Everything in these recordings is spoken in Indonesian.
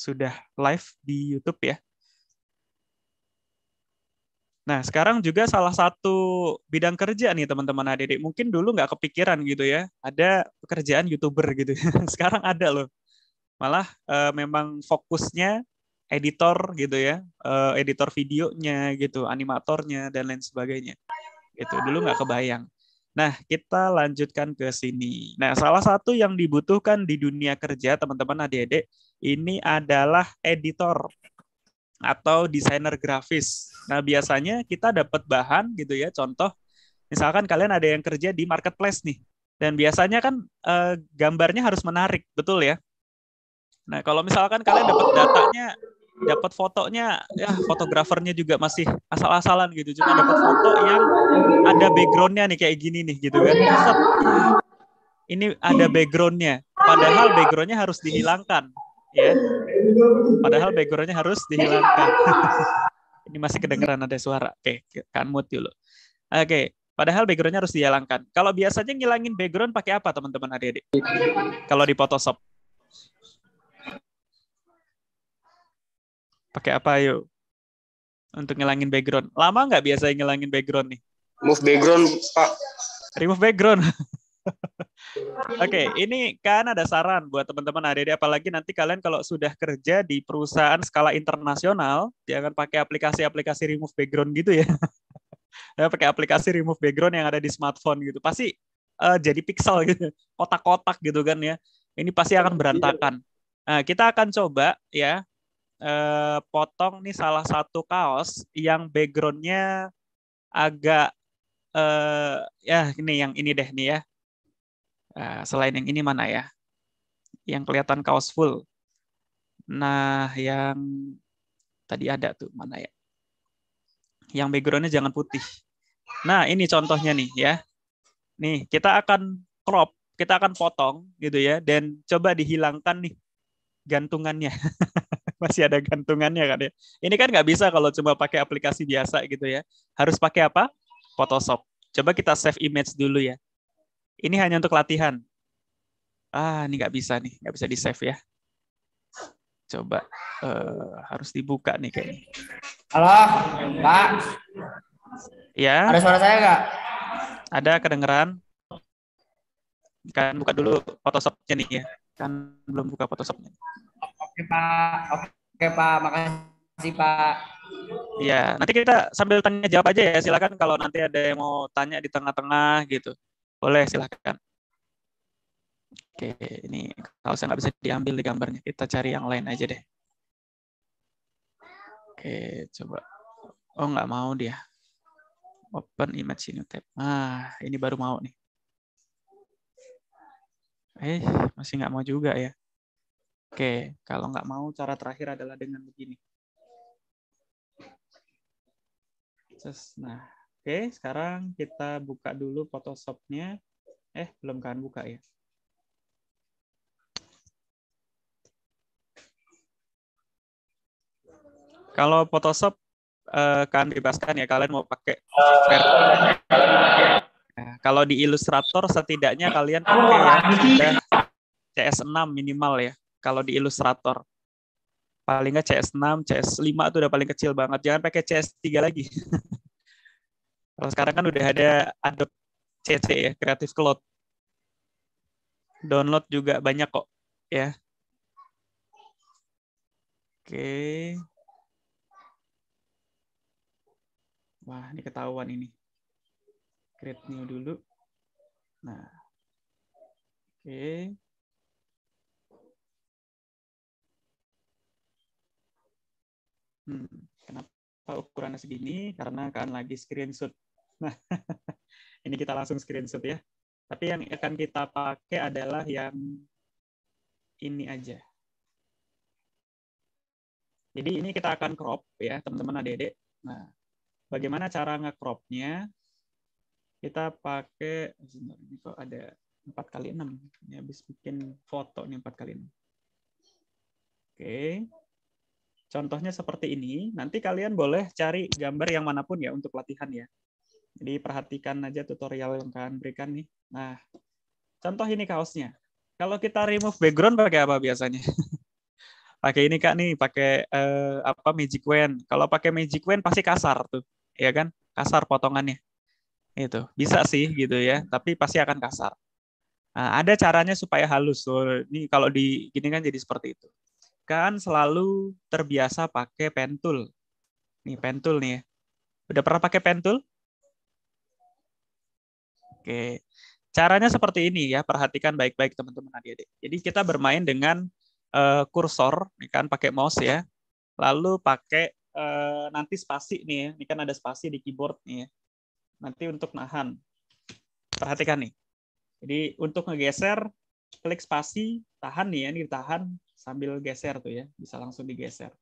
sudah live di YouTube ya. Nah, sekarang juga salah satu bidang kerja nih teman-teman adik-adik. Mungkin dulu nggak kepikiran gitu ya, ada pekerjaan YouTuber gitu. sekarang ada loh. Malah e, memang fokusnya editor gitu ya, e, editor videonya gitu, animatornya, dan lain sebagainya. Gitu, dulu nggak kebayang. Nah, kita lanjutkan ke sini. Nah, salah satu yang dibutuhkan di dunia kerja teman-teman adik-adik ini adalah editor atau desainer grafis. Nah, biasanya kita dapat bahan gitu ya, contoh misalkan kalian ada yang kerja di marketplace nih. Dan biasanya kan eh, gambarnya harus menarik, betul ya? Nah, kalau misalkan kalian dapat datanya, dapat fotonya, ya fotografernya juga masih asal-asalan gitu. Cuma dapat foto yang ada backgroundnya nih kayak gini nih gitu kan. Ini ada backgroundnya. Padahal backgroundnya harus dihilangkan ya. Padahal backgroundnya harus dihilangkan. Ini masih kedengeran ada suara. Oke, kan mute dulu. Oke, padahal backgroundnya harus dihilangkan. Kalau biasanya ngilangin background pakai apa teman-teman adik-adik? Kalau di Photoshop. Pakai apa yuk? Untuk ngilangin background. Lama nggak biasanya ngilangin background nih? Move background, Pak. Remove background. Oke, okay, ini kan ada saran buat teman-teman adik apalagi nanti kalian kalau sudah kerja di perusahaan skala internasional, jangan pakai aplikasi-aplikasi remove background gitu ya. ya pakai aplikasi remove background yang ada di smartphone gitu. Pasti uh, jadi pixel gitu, kotak-kotak gitu kan ya. Ini pasti akan berantakan. Nah, kita akan coba ya eh, potong nih salah satu kaos yang backgroundnya agak eh, ya ini yang ini deh nih ya Eh, selain yang ini mana ya? Yang kelihatan kaos full. Nah, yang tadi ada tuh mana ya? Yang backgroundnya jangan putih. Nah, ini contohnya nih ya. Nih, kita akan crop, kita akan potong gitu ya, dan coba dihilangkan nih gantungannya. Masih ada gantungannya kan ya. Ini kan nggak bisa kalau cuma pakai aplikasi biasa gitu ya. Harus pakai apa? Photoshop. Coba kita save image dulu ya. Ini hanya untuk latihan. Ah, ini nggak bisa nih, nggak bisa di save ya. Coba uh, harus dibuka nih kayaknya. Halo, Pak. Ya. Ada suara saya nggak? Ada kedengeran. Kan buka dulu Photoshop-nya nih ya. Kan belum buka Photoshop-nya. Oke, Pak. Oke, Pak. Makasih, Pak. Iya, nanti kita sambil tanya jawab aja ya. Silakan kalau nanti ada yang mau tanya di tengah-tengah gitu. Boleh, silahkan. Oke, ini kalau saya nggak bisa diambil di gambarnya, kita cari yang lain aja deh. Oke, coba. Oh, nggak mau dia. Open image ini tab. Ah, ini baru mau nih. Eh, masih nggak mau juga ya. Oke, kalau nggak mau, cara terakhir adalah dengan begini. Just, nah, Oke, sekarang kita buka dulu Photoshop-nya. Eh, belum kan buka ya? Kalau Photoshop eh, kalian bebaskan ya, kalian mau pakai nah, kalau di Illustrator setidaknya kalian pakai ya, dan CS6 minimal ya. Kalau di Illustrator paling nggak CS6, CS5 itu udah paling kecil banget. Jangan pakai CS3 lagi. Kalau sekarang kan udah ada Adobe CC ya, Creative Cloud. Download juga banyak kok ya. Oke. Wah, ini ketahuan ini. Create new dulu. Nah. Oke. Hmm, kenapa ukurannya segini? Karena kan lagi screenshot Nah, ini kita langsung screenshot ya. Tapi yang akan kita pakai adalah yang ini aja. Jadi ini kita akan crop ya, teman-teman adik-adik. Nah, bagaimana cara nge-cropnya? Kita pakai, ini kok ada 4 kali 6 Ini habis bikin foto nih 4 kali 6 Oke. Contohnya seperti ini. Nanti kalian boleh cari gambar yang manapun ya untuk latihan ya. Jadi perhatikan aja tutorial yang kalian berikan nih. Nah, contoh ini kaosnya. Kalau kita remove background pakai apa biasanya? pakai ini kak nih, pakai eh, apa magic wand. Kalau pakai magic wand pasti kasar tuh, ya kan? Kasar potongannya. Itu bisa sih gitu ya, tapi pasti akan kasar. Nah, ada caranya supaya halus. So, ini kalau di gini kan jadi seperti itu. Kan selalu terbiasa pakai pentul. Nih pentul nih ya. Udah pernah pakai pentul? Oke. Caranya seperti ini ya, perhatikan baik-baik teman-teman adik-adik. Jadi kita bermain dengan uh, kursor, ini kan pakai mouse ya. Lalu pakai uh, nanti spasi nih ya. Ini kan ada spasi di keyboard nih ya. Nanti untuk nahan. Perhatikan nih. Jadi untuk ngegeser, klik spasi, tahan nih ya, ini ditahan sambil geser tuh ya. Bisa langsung digeser.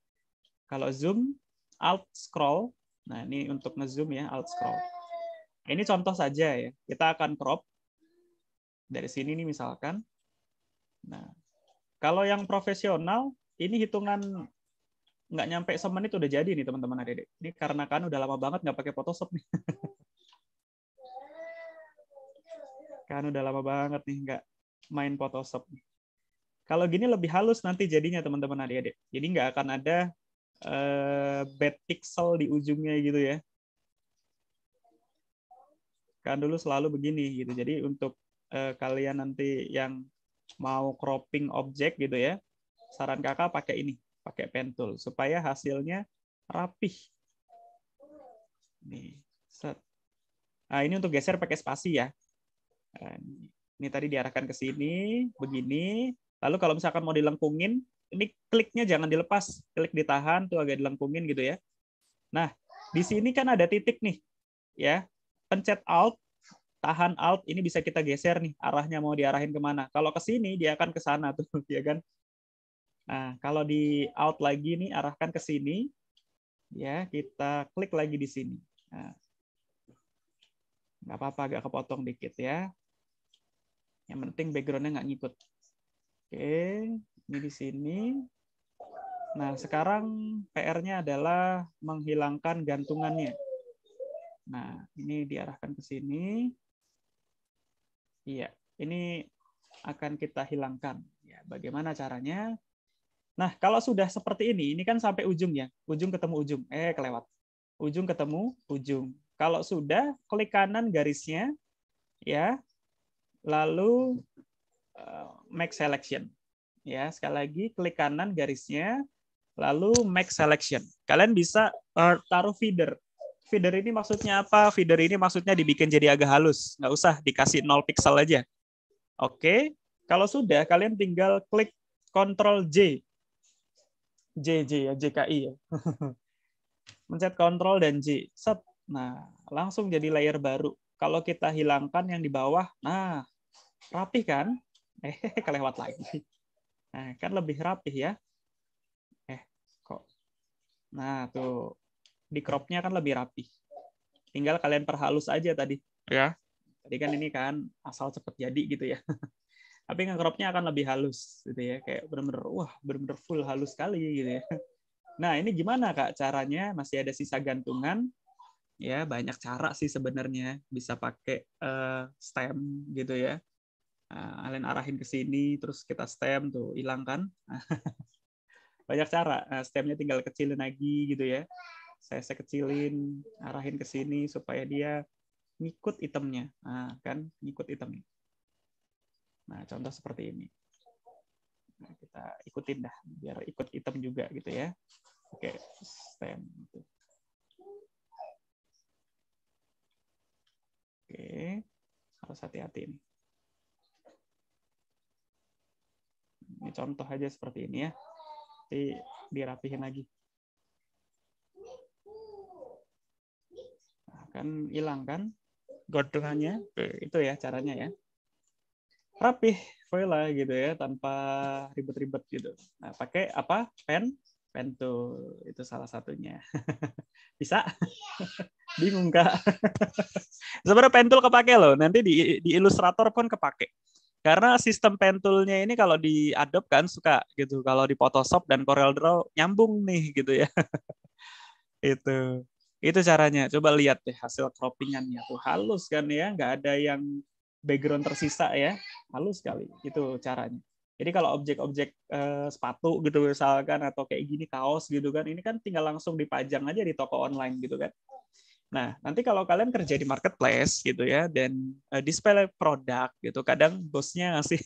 Kalau zoom, alt scroll. Nah ini untuk ngezoom ya, alt scroll. Ini contoh saja ya. Kita akan crop dari sini nih misalkan. Nah, kalau yang profesional ini hitungan nggak nyampe semenit udah jadi nih teman-teman adik-adik. Ini karena kan udah lama banget nggak pakai Photoshop nih. kan udah lama banget nih nggak main Photoshop. Kalau gini lebih halus nanti jadinya teman-teman adik-adik. Jadi nggak akan ada uh, bad pixel di ujungnya gitu ya kan dulu selalu begini gitu. Jadi untuk uh, kalian nanti yang mau cropping objek gitu ya, saran kakak pakai ini, pakai pen tool supaya hasilnya rapih. Nih, set. Nah, ini untuk geser pakai spasi ya. Nah, ini tadi diarahkan ke sini, begini. Lalu kalau misalkan mau dilengkungin, ini kliknya jangan dilepas, klik ditahan tuh agak dilengkungin gitu ya. Nah, di sini kan ada titik nih. Ya pencet Alt, tahan Alt, ini bisa kita geser nih arahnya mau diarahin kemana. Kalau ke sini, dia akan ke sana tuh, ya kan? Nah, kalau di Alt lagi nih, arahkan ke sini. Ya, kita klik lagi di sini. Nah, apa-apa, agak kepotong dikit ya. Yang penting backgroundnya nggak ngikut. Oke, ini di sini. Nah, sekarang PR-nya adalah menghilangkan gantungannya. Nah, ini diarahkan ke sini. Iya, ini akan kita hilangkan. Ya, bagaimana caranya? Nah, kalau sudah seperti ini, ini kan sampai ujung ya. Ujung ketemu ujung. Eh, kelewat. Ujung ketemu ujung. Kalau sudah, klik kanan garisnya. ya Lalu eh, make selection. Ya, sekali lagi klik kanan garisnya, lalu make selection. Kalian bisa eh, taruh feeder feeder ini maksudnya apa? Feeder ini maksudnya dibikin jadi agak halus. Nggak usah dikasih 0 pixel aja. Oke. Kalau sudah, kalian tinggal klik Ctrl J. J, J ya, JKI ya. Mencet Ctrl dan J. Set. Nah, langsung jadi layer baru. Kalau kita hilangkan yang di bawah, nah, rapih kan? Eh, kelewat lagi. Nah, kan lebih rapih ya. Eh, kok. Nah, tuh di cropnya kan lebih rapi. Tinggal kalian perhalus aja tadi. Ya. Tadi kan ini kan asal cepet jadi gitu ya. Tapi ngecropnya akan lebih halus gitu ya. Kayak bener-bener, wah bener-bener full halus sekali gitu ya. Nah ini gimana kak caranya? Masih ada sisa gantungan? Ya banyak cara sih sebenarnya. Bisa pakai uh, stem gitu ya. Nah, kalian arahin ke sini, terus kita stem tuh, hilangkan. banyak cara. Nah, stemnya tinggal kecilin lagi gitu ya saya saya kecilin arahin ke sini supaya dia ngikut itemnya nah, kan ngikut itemnya nah contoh seperti ini nah, kita ikutin dah biar ikut item juga gitu ya oke stem gitu. oke harus hati-hati ini. ini contoh aja seperti ini ya nanti dirapihin lagi akan hilang kan itu ya caranya ya rapih voila gitu ya tanpa ribet-ribet gitu nah pakai apa pen pen tuh itu salah satunya bisa bingung kak sebenarnya pen tool kepake loh nanti di di ilustrator pun kepake karena sistem pen toolnya ini kalau di kan suka gitu kalau di Photoshop dan Corel Draw nyambung nih gitu ya itu itu caranya. Coba lihat deh hasil croppingannya tuh halus kan ya, nggak ada yang background tersisa ya, halus sekali. Itu caranya. Jadi kalau objek-objek eh, sepatu gitu misalkan atau kayak gini kaos gitu kan, ini kan tinggal langsung dipajang aja di toko online gitu kan. Nah, nanti kalau kalian kerja di marketplace gitu ya dan uh, display produk gitu, kadang bosnya ngasih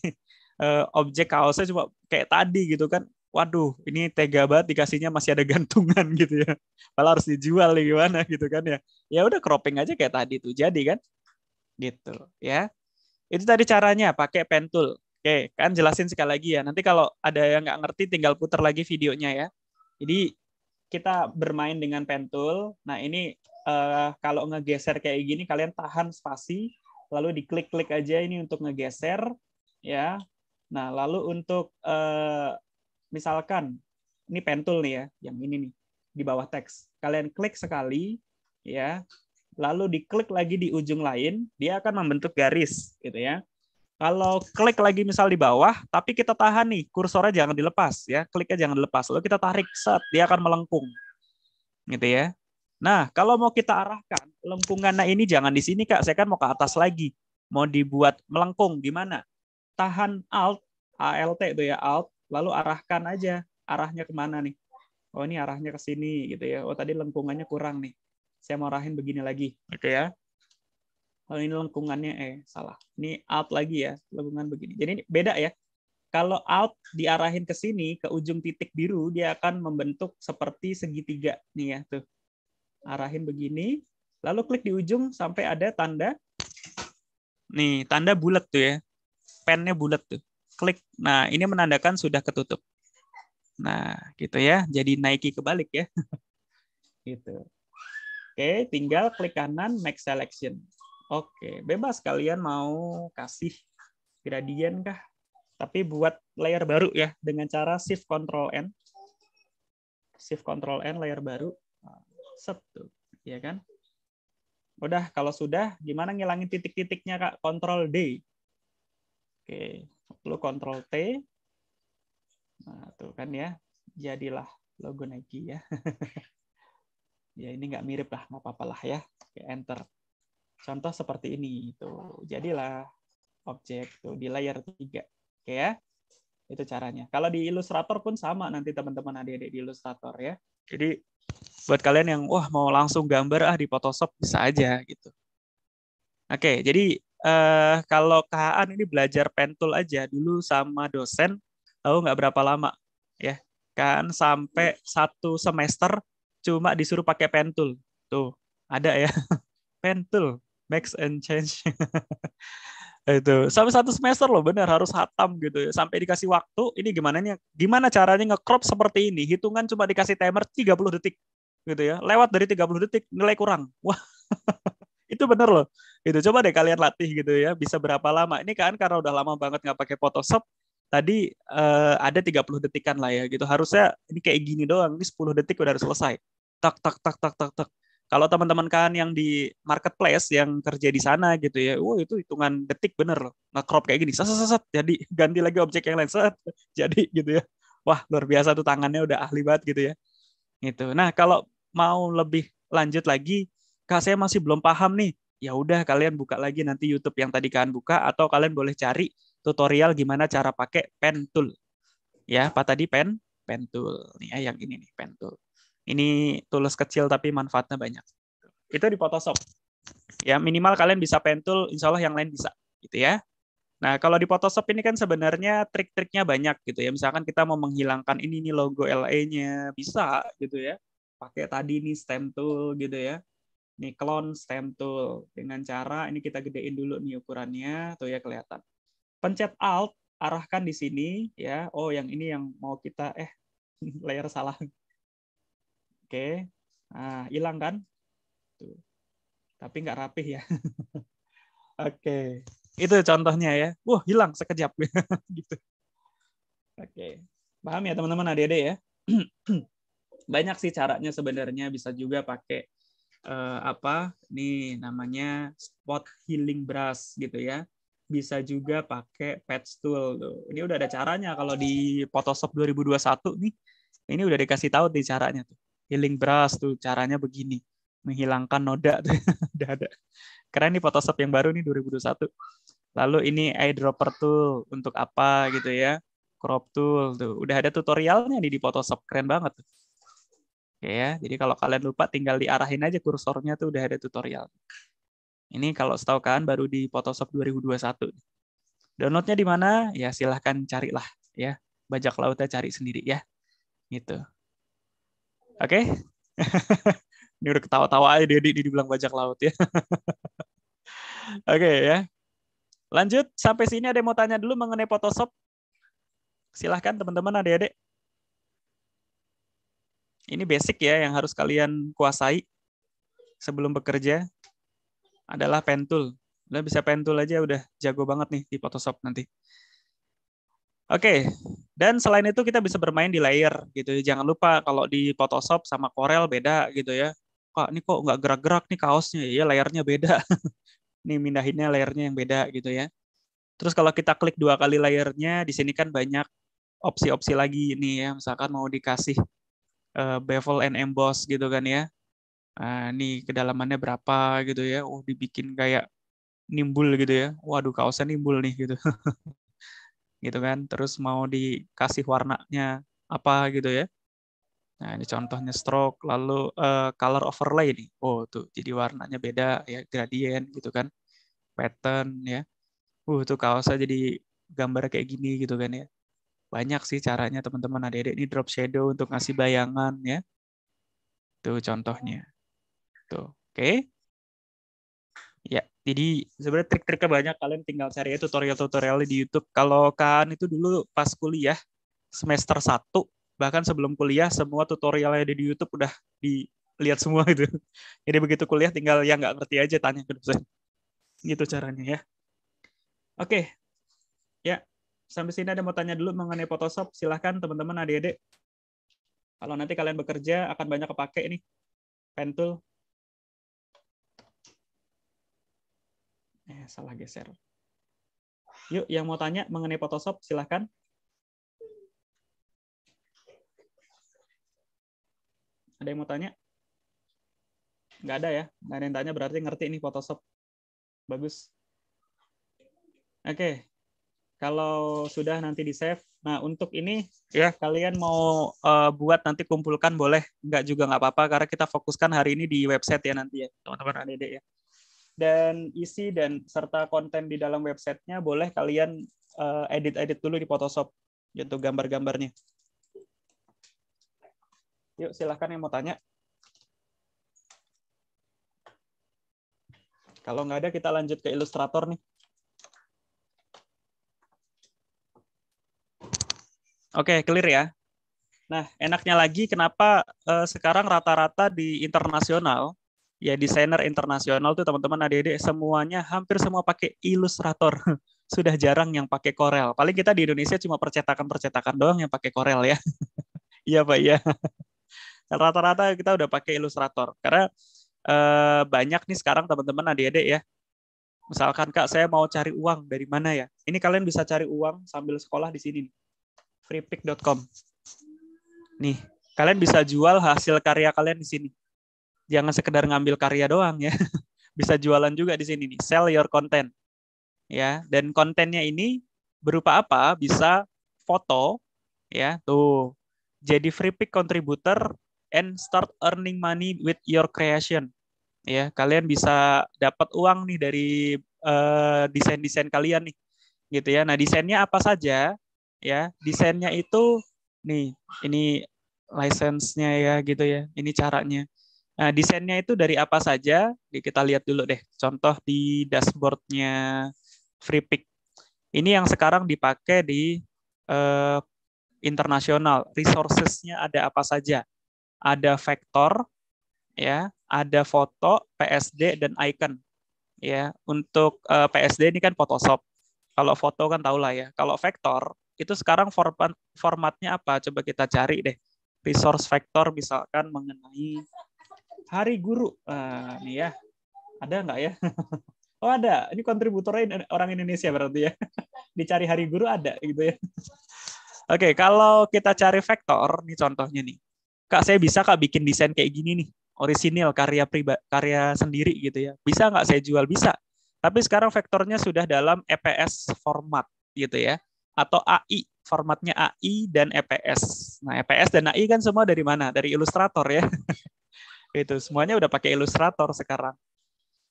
uh, objek kaosnya coba kayak tadi gitu kan waduh ini tega banget dikasihnya masih ada gantungan gitu ya. Malah harus dijual nih gimana gitu kan ya. Ya udah cropping aja kayak tadi tuh jadi kan. Gitu ya. Itu tadi caranya pakai pen tool. Oke, kan jelasin sekali lagi ya. Nanti kalau ada yang nggak ngerti tinggal putar lagi videonya ya. Jadi kita bermain dengan pen tool. Nah ini uh, kalau ngegeser kayak gini kalian tahan spasi, lalu diklik-klik aja ini untuk ngegeser ya. Nah lalu untuk uh, misalkan ini pentul nih ya, yang ini nih di bawah teks. Kalian klik sekali ya, lalu diklik lagi di ujung lain, dia akan membentuk garis gitu ya. Kalau klik lagi misal di bawah, tapi kita tahan nih, kursornya jangan dilepas ya, kliknya jangan dilepas. Lalu kita tarik, set, dia akan melengkung. Gitu ya. Nah, kalau mau kita arahkan, lengkungannya ini jangan di sini, Kak. Saya kan mau ke atas lagi. Mau dibuat melengkung, gimana? Tahan Alt, ALT itu ya, Alt, lalu arahkan aja arahnya kemana nih. Oh ini arahnya ke sini gitu ya. Oh tadi lengkungannya kurang nih. Saya mau arahin begini lagi. Oke okay, ya. oh, ini lengkungannya eh salah. Ini out lagi ya, lengkungan begini. Jadi beda ya. Kalau out diarahin ke sini ke ujung titik biru dia akan membentuk seperti segitiga nih ya tuh. Arahin begini, lalu klik di ujung sampai ada tanda nih, tanda bulat tuh ya. Pennya bulat tuh klik. Nah, ini menandakan sudah ketutup. Nah, gitu ya. Jadi naiki kebalik ya. gitu. Oke, tinggal klik kanan next selection. Oke, bebas kalian mau kasih gradien kah? Tapi buat layer baru ya dengan cara shift control N. Shift control N layer baru. Set ya kan? Udah, kalau sudah gimana ngilangin titik-titiknya Kak? Control D. Oke, lo kontrol T. Nah, tuh kan ya. Jadilah logo Nike ya. ya ini nggak mirip lah, nggak apa-apa lah ya. Oke, enter. Contoh seperti ini. itu jadilah objek tuh di layer 3. Oke ya. Itu caranya. Kalau di Illustrator pun sama nanti teman-teman adik-adik di Illustrator ya. Jadi buat kalian yang wah mau langsung gambar ah di Photoshop bisa aja gitu. Oke, jadi uh, kalau KHAN ini belajar pentul aja dulu sama dosen, tahu nggak berapa lama ya kan sampai hmm. satu semester cuma disuruh pakai pentul tuh ada ya pentul max and change itu sampai satu semester loh bener harus hatam gitu ya sampai dikasih waktu ini gimana nih gimana caranya ngecrop seperti ini hitungan cuma dikasih timer 30 detik gitu ya lewat dari 30 detik nilai kurang wah itu bener loh gitu coba deh kalian latih gitu ya bisa berapa lama ini kan karena udah lama banget nggak pakai Photoshop tadi uh, ada 30 detikan lah ya gitu harusnya ini kayak gini doang ini 10 detik udah harus selesai tak tak tak tak tak tak kalau teman-teman kan yang di marketplace yang kerja di sana gitu ya, wow itu hitungan detik bener loh. Nah kayak gini, set, set, jadi ganti lagi objek yang lain, set, jadi gitu ya. Wah luar biasa tuh tangannya udah ahli banget gitu ya. Gitu. Nah kalau mau lebih lanjut lagi, kak saya masih belum paham nih ya udah kalian buka lagi nanti YouTube yang tadi kalian buka atau kalian boleh cari tutorial gimana cara pakai pen tool. Ya, apa tadi pen? Pen tool. Nih ya, yang ini nih pen tool. Ini tulis kecil tapi manfaatnya banyak. Itu di Photoshop. Ya, minimal kalian bisa pen tool, insya Allah yang lain bisa. Gitu ya. Nah, kalau di Photoshop ini kan sebenarnya trik-triknya banyak gitu ya. Misalkan kita mau menghilangkan ini nih logo LA-nya, bisa gitu ya. Pakai tadi nih stamp tool gitu ya nih clone stem tool dengan cara ini kita gedein dulu nih ukurannya tuh ya kelihatan. Pencet alt arahkan di sini ya. Oh, yang ini yang mau kita eh layer salah. Oke. Okay. Nah, hilang kan? Tuh. Tapi nggak rapih ya. Oke. Itu contohnya ya. Wah, hilang sekejap gitu. Oke. Okay. Paham ya teman-teman adik-adik ya? Banyak sih caranya sebenarnya bisa juga pakai uh, apa nih namanya spot healing brush gitu ya bisa juga pakai patch tool tuh. Ini udah ada caranya kalau di Photoshop 2021 nih. Ini udah dikasih tahu nih caranya tuh. Healing brush tuh caranya begini. Menghilangkan noda udah ada. Keren nih Photoshop yang baru nih 2021. Lalu ini eyedropper tool untuk apa gitu ya. Crop tool tuh. Udah ada tutorialnya nih di Photoshop. Keren banget tuh. Oke ya. Jadi kalau kalian lupa tinggal diarahin aja kursornya tuh udah ada tutorial. Ini kalau setahu kalian baru di Photoshop 2021. Downloadnya di mana? Ya silahkan carilah ya. Bajak lautnya cari sendiri ya. Gitu. Oke. Ini udah ketawa-tawa aja di dibilang bajak laut ya. Oke ya. Lanjut sampai sini ada yang mau tanya dulu mengenai Photoshop. Silahkan teman-teman adik-adik. Ini basic ya yang harus kalian kuasai sebelum bekerja adalah pen tool. Udah bisa pen tool aja udah jago banget nih di Photoshop nanti. Oke, dan selain itu kita bisa bermain di layer gitu. Ya. Jangan lupa kalau di Photoshop sama Corel beda gitu ya. Kok ini kok nggak gerak-gerak nih kaosnya? Iya, layarnya beda. nih mindahinnya layarnya yang beda gitu ya. Terus kalau kita klik dua kali layernya, di sini kan banyak opsi-opsi lagi ini ya. Misalkan mau dikasih uh, bevel and emboss gitu kan ya. Nah, ini kedalamannya berapa gitu ya. Oh, dibikin kayak nimbul gitu ya. Waduh, kaosnya nimbul nih gitu. gitu kan. Terus mau dikasih warnanya apa gitu ya. Nah, ini contohnya stroke, lalu uh, color overlay nih. Oh, tuh jadi warnanya beda ya, gradient gitu kan. Pattern ya. Uh, tuh kaosnya jadi gambar kayak gini gitu kan ya. Banyak sih caranya teman-teman adik-adik ini drop shadow untuk ngasih bayangan ya. Tuh contohnya. Tuh, oke. Okay? Ya, jadi sebenarnya trik-triknya banyak. Kalian tinggal cari tutorial-tutorial di YouTube. Kalau kan itu dulu pas kuliah semester 1 bahkan sebelum kuliah semua tutorial yang ada di YouTube udah dilihat semua gitu. Jadi begitu kuliah tinggal yang nggak ngerti aja tanya ke dosen. Gitu caranya ya. Oke. Ya, sampai sini ada mau tanya dulu mengenai Photoshop. Silahkan teman-teman adik-adik. Kalau nanti kalian bekerja akan banyak kepake ini. Pen tool. Eh, salah geser. Yuk, yang mau tanya mengenai Photoshop, silahkan. Ada yang mau tanya? Nggak ada ya? Nggak ada yang tanya berarti ngerti nih Photoshop. Bagus. Oke, kalau sudah nanti di save. Nah untuk ini ya kalian mau uh, buat nanti kumpulkan boleh, nggak juga nggak apa-apa karena kita fokuskan hari ini di website ya nanti ya teman-teman adik ya. Dan isi dan serta konten di dalam websitenya boleh kalian eh, edit-edit uh, dulu di Photoshop untuk gitu, gambar-gambarnya. Yuk silahkan yang mau tanya. Kalau nggak ada kita lanjut ke Illustrator nih. Oke, okay, clear ya. Nah, enaknya lagi kenapa uh, sekarang rata-rata di internasional, ya desainer internasional tuh teman-teman adik-adik semuanya hampir semua pakai Illustrator. Sudah jarang yang pakai Corel. Paling kita di Indonesia cuma percetakan-percetakan doang yang pakai Corel ya. Iya Pak, ya. Rata-rata kita udah pakai Illustrator. Karena uh, banyak nih sekarang teman-teman adik-adik ya, Misalkan Kak, saya mau cari uang dari mana ya? Ini kalian bisa cari uang sambil sekolah di sini. Nih freepick.com. Nih, kalian bisa jual hasil karya kalian di sini. Jangan sekedar ngambil karya doang ya. Bisa jualan juga di sini nih, sell your content. Ya, dan kontennya ini berupa apa? Bisa foto ya. Tuh. Jadi freepick contributor and start earning money with your creation. Ya, kalian bisa dapat uang nih dari eh, desain-desain uh, desain -desain kalian nih. Gitu ya. Nah, desainnya apa saja? ya desainnya itu nih ini license ya gitu ya ini caranya nah desainnya itu dari apa saja kita lihat dulu deh contoh di dashboardnya FreePick ini yang sekarang dipakai di eh, internasional resourcesnya ada apa saja ada vektor ya ada foto PSD dan icon ya untuk eh, PSD ini kan Photoshop kalau foto kan tau lah ya kalau vektor itu sekarang format formatnya apa? Coba kita cari deh. Resource factor misalkan mengenai Hari Guru. Nah, nih ya. Ada nggak ya? Oh ada, ini kontributornya orang Indonesia berarti ya. Dicari hari guru ada gitu ya. Oke, kalau kita cari vektor, nih contohnya nih. Kak, saya bisa kak bikin desain kayak gini nih, orisinil karya priba, karya sendiri gitu ya. Bisa nggak saya jual? Bisa. Tapi sekarang vektornya sudah dalam EPS format gitu ya atau AI formatnya AI dan EPS. Nah, EPS dan AI kan semua dari mana? Dari Illustrator ya. itu semuanya udah pakai Illustrator sekarang.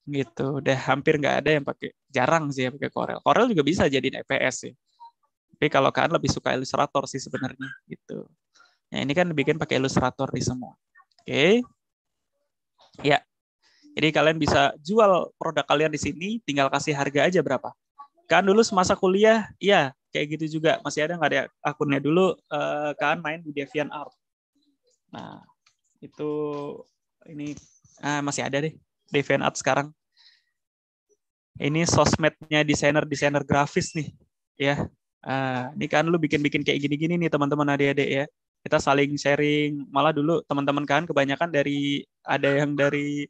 Gitu, udah hampir nggak ada yang pakai, jarang sih yang pakai Corel. Corel juga bisa jadi EPS sih. Tapi kalau kalian lebih suka Illustrator sih sebenarnya gitu. Nah, ini kan bikin pakai Illustrator di semua. Oke. Okay. Ya. Jadi kalian bisa jual produk kalian di sini, tinggal kasih harga aja berapa. Kan dulu semasa kuliah, iya, kayak gitu juga masih ada nggak ya akunnya dulu uh, kan main di Deviant Art nah itu ini uh, masih ada deh Deviant Art sekarang ini sosmednya desainer desainer grafis nih ya uh, ini kan lu bikin bikin kayak gini gini nih teman-teman adik-adik ya kita saling sharing malah dulu teman-teman kan kebanyakan dari ada yang dari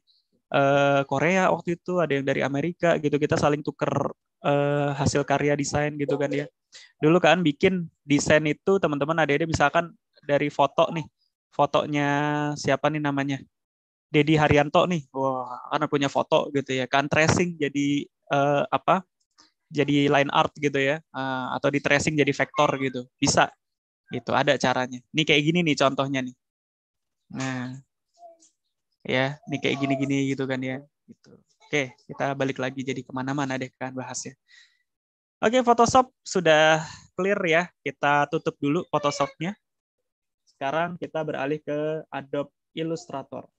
uh, Korea waktu itu ada yang dari Amerika gitu kita saling tuker uh, hasil karya desain gitu kan ya dulu kan bikin desain itu teman-teman ada-ada misalkan dari foto nih fotonya siapa nih namanya Dedi Haryanto nih wah kan punya foto gitu ya kan tracing jadi uh, apa jadi line art gitu ya eh, atau di tracing jadi vektor gitu bisa gitu ada caranya ini kayak gini nih contohnya nih nah ya ini kayak gini-gini gitu kan ya gitu oke kita balik lagi jadi kemana-mana deh kan bahasnya Oke, Photoshop sudah clear ya. Kita tutup dulu Photoshopnya. Sekarang kita beralih ke Adobe Illustrator.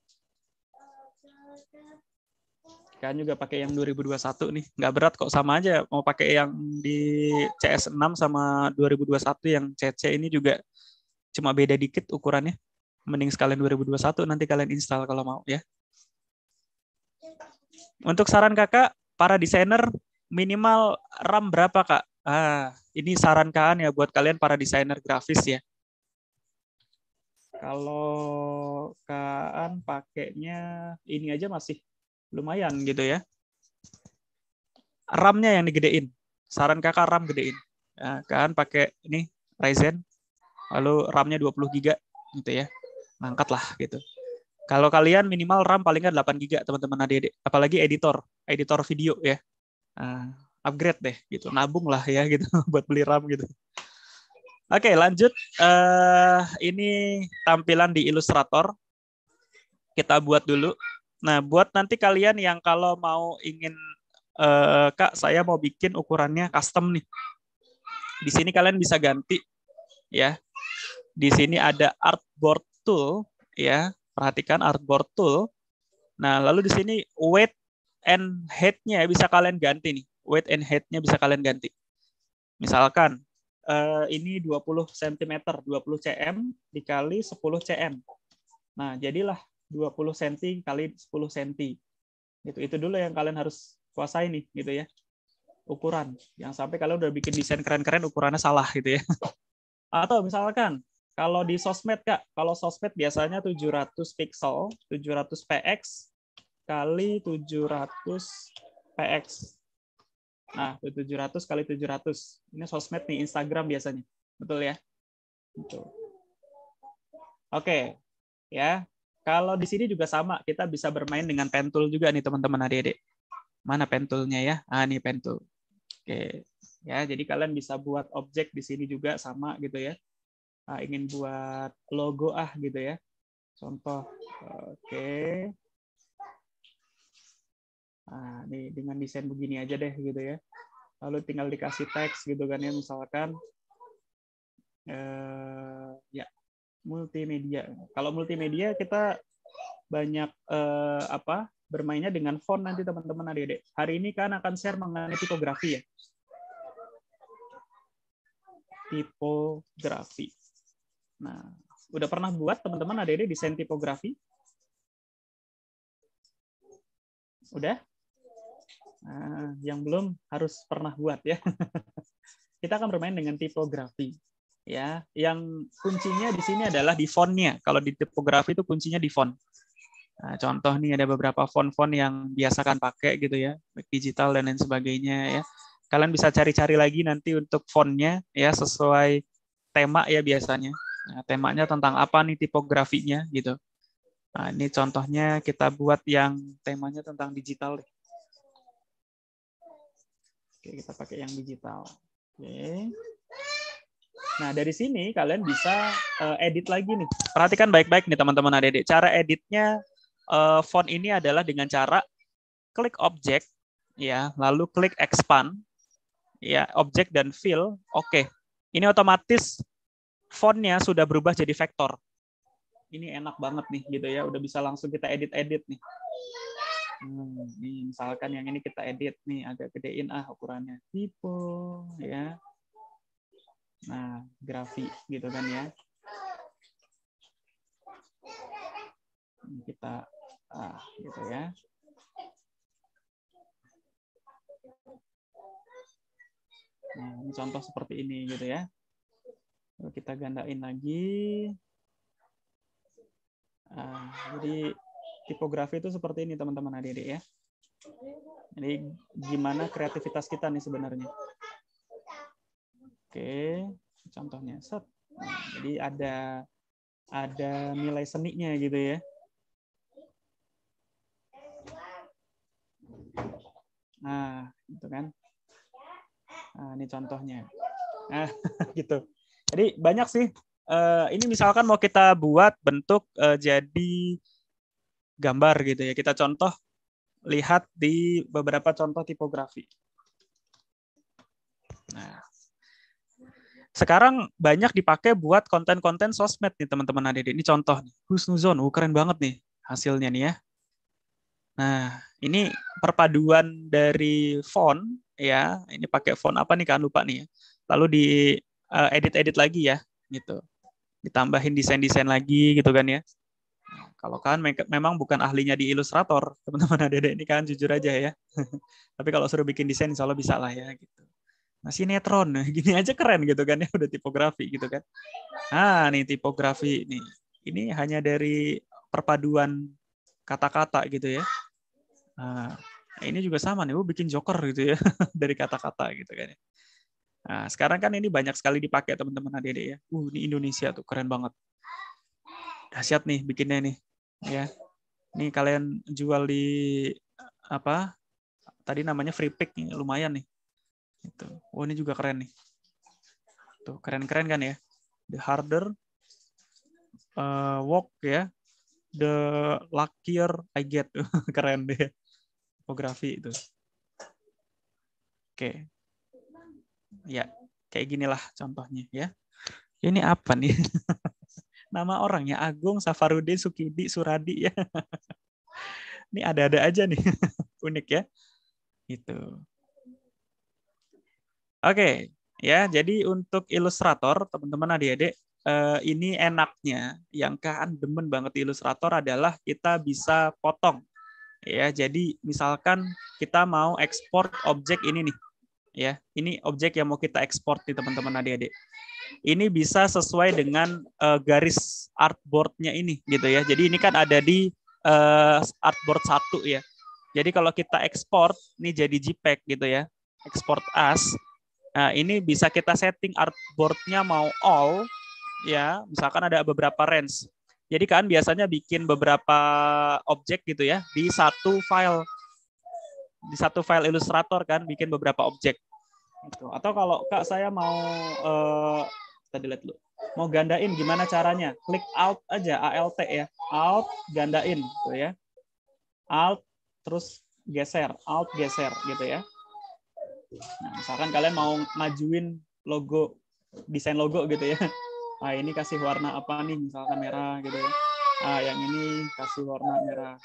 Kan juga pakai yang 2021 nih. Nggak berat kok, sama aja. Mau pakai yang di CS6 sama 2021 yang CC ini juga cuma beda dikit ukurannya. Mending sekalian 2021, nanti kalian install kalau mau ya. Untuk saran kakak, para desainer minimal RAM berapa kak? Ah, ini saran kalian ya buat kalian para desainer grafis ya. Kalau kalian pakainya ini aja masih lumayan gitu ya. RAM-nya yang digedein. Saran kakak RAM gedein. Nah, kalian pakai ini Ryzen, lalu RAM-nya 20 GB gitu ya. Angkat lah gitu. Kalau kalian minimal RAM paling nggak 8 GB teman-teman adik-adik, apalagi editor, editor video ya uh, upgrade deh gitu nabung lah ya gitu buat beli RAM gitu oke okay, lanjut uh, ini tampilan di Illustrator kita buat dulu nah buat nanti kalian yang kalau mau ingin uh, kak saya mau bikin ukurannya custom nih di sini kalian bisa ganti ya di sini ada artboard tool ya perhatikan artboard tool nah lalu di sini weight and head ya, bisa kalian ganti nih. Weight and headnya bisa kalian ganti. Misalkan uh, ini 20 cm, 20 cm dikali 10 cm. Nah, jadilah 20 cm kali 10 cm. Gitu. Itu dulu yang kalian harus kuasai nih, gitu ya. Ukuran. Yang sampai kalian udah bikin desain keren-keren ukurannya salah gitu ya. Atau misalkan kalau di sosmed Kak, kalau sosmed biasanya 700 pixel, 700 px kali 700 PX. Nah, 700 kali 700. Ini sosmed nih, Instagram biasanya. Betul ya? Betul. Gitu. Oke. Okay. Ya. Kalau di sini juga sama, kita bisa bermain dengan pentul juga nih teman-teman adik-adik. Mana pentulnya ya? Ah, ini pentul. Oke. Okay. Ya, jadi kalian bisa buat objek di sini juga sama gitu ya. Ah, ingin buat logo ah gitu ya. Contoh. Oke. Okay nih ah, dengan desain begini aja deh gitu ya. Lalu tinggal dikasih teks gitu kan ya misalkan eh, ya multimedia. Kalau multimedia kita banyak eh, apa bermainnya dengan font nanti teman-teman adik-adik. Hari ini kan akan share mengenai tipografi ya. Tipografi. Nah, udah pernah buat teman-teman adik-adik desain tipografi? Udah? Nah, yang belum harus pernah buat ya. Kita akan bermain dengan tipografi ya. Yang kuncinya di sini adalah di fontnya. Kalau di tipografi itu kuncinya di font. Nah, contoh nih ada beberapa font-font yang biasa kan pakai gitu ya, digital dan lain sebagainya ya. Kalian bisa cari-cari lagi nanti untuk fontnya ya sesuai tema ya biasanya. Nah, temanya tentang apa nih tipografinya gitu. Nah, ini contohnya kita buat yang temanya tentang digital deh. Oke, kita pakai yang digital. Oke. Nah, dari sini kalian bisa uh, edit lagi nih. Perhatikan baik-baik nih teman-teman adik-adik. Cara editnya uh, font ini adalah dengan cara klik objek, ya, lalu klik expand, ya, objek dan fill. Oke, ini otomatis fontnya sudah berubah jadi vektor. Ini enak banget nih, gitu ya. Udah bisa langsung kita edit-edit nih. Hmm, nih misalkan yang ini kita edit nih agak gedein ah ukurannya tipe ya. Nah, grafik gitu kan ya. Kita ah gitu ya. Nah, ini contoh seperti ini gitu ya. kita gandain lagi. Ah, jadi tipografi itu seperti ini teman-teman adik-adik ya. Jadi gimana kreativitas kita nih sebenarnya. Oke, contohnya set. Nah, jadi ada ada nilai seninya gitu ya. Nah, itu kan. Nah, ini contohnya. Nah, gitu. Jadi banyak sih. Eh, ini misalkan mau kita buat bentuk eh, jadi gambar gitu ya. Kita contoh lihat di beberapa contoh tipografi. Nah, sekarang banyak dipakai buat konten-konten sosmed nih teman-teman adik. Ini contoh nih, Husnuzon, oh, keren banget nih hasilnya nih ya. Nah, ini perpaduan dari font ya. Ini pakai font apa nih kan lupa nih ya. Lalu di eh, edit -edit lagi ya gitu. Ditambahin desain-desain lagi gitu kan ya. Kalau kan memang bukan ahlinya di Illustrator, teman-teman ada ini kan jujur aja ya. Tapi kalau suruh bikin desain insya Allah bisa lah ya gitu. Nah, sinetron, gini aja keren gitu kan ya udah tipografi gitu kan. Ah, nih tipografi nih. Ini hanya dari perpaduan kata-kata gitu ya. Nah, ini juga sama nih, bu bikin joker gitu ya dari kata-kata gitu kan ya. Nah, sekarang kan ini banyak sekali dipakai teman-teman adik-adik ya. Uh, ini Indonesia tuh keren banget. Dahsyat nih bikinnya nih ya ini kalian jual di apa tadi namanya free pick nih, lumayan nih itu oh ini juga keren nih tuh keren keren kan ya the harder uh, walk ya the luckier I get keren deh Fotografi oh, itu oke okay. ya kayak ginilah contohnya ya ini apa nih nama orangnya Agung Safarudin Sukidi Suradi ya. Ini ada-ada aja nih. Unik ya. Itu. Oke, ya. Jadi untuk ilustrator, teman-teman adik-adik, eh, ini enaknya yang kan demen banget ilustrator adalah kita bisa potong. Ya, jadi misalkan kita mau ekspor objek ini nih. Ya, ini objek yang mau kita ekspor nih teman-teman adik-adik ini bisa sesuai dengan uh, garis artboardnya ini gitu ya. Jadi ini kan ada di uh, artboard satu ya. Jadi kalau kita ekspor, ini jadi JPEG gitu ya, ekspor as. Nah, ini bisa kita setting artboardnya mau all, ya. Misalkan ada beberapa range. Jadi kan biasanya bikin beberapa objek gitu ya di satu file, di satu file Illustrator kan bikin beberapa objek. Itu. Atau kalau Kak saya mau uh, eh, kita lihat dulu. Mau gandain gimana caranya? Klik alt aja ALT ya. Alt gandain gitu ya. Alt terus geser, alt geser gitu ya. Nah, misalkan kalian mau majuin logo desain logo gitu ya. Nah, ini kasih warna apa nih misalkan merah gitu ya. Nah, yang ini kasih warna merah.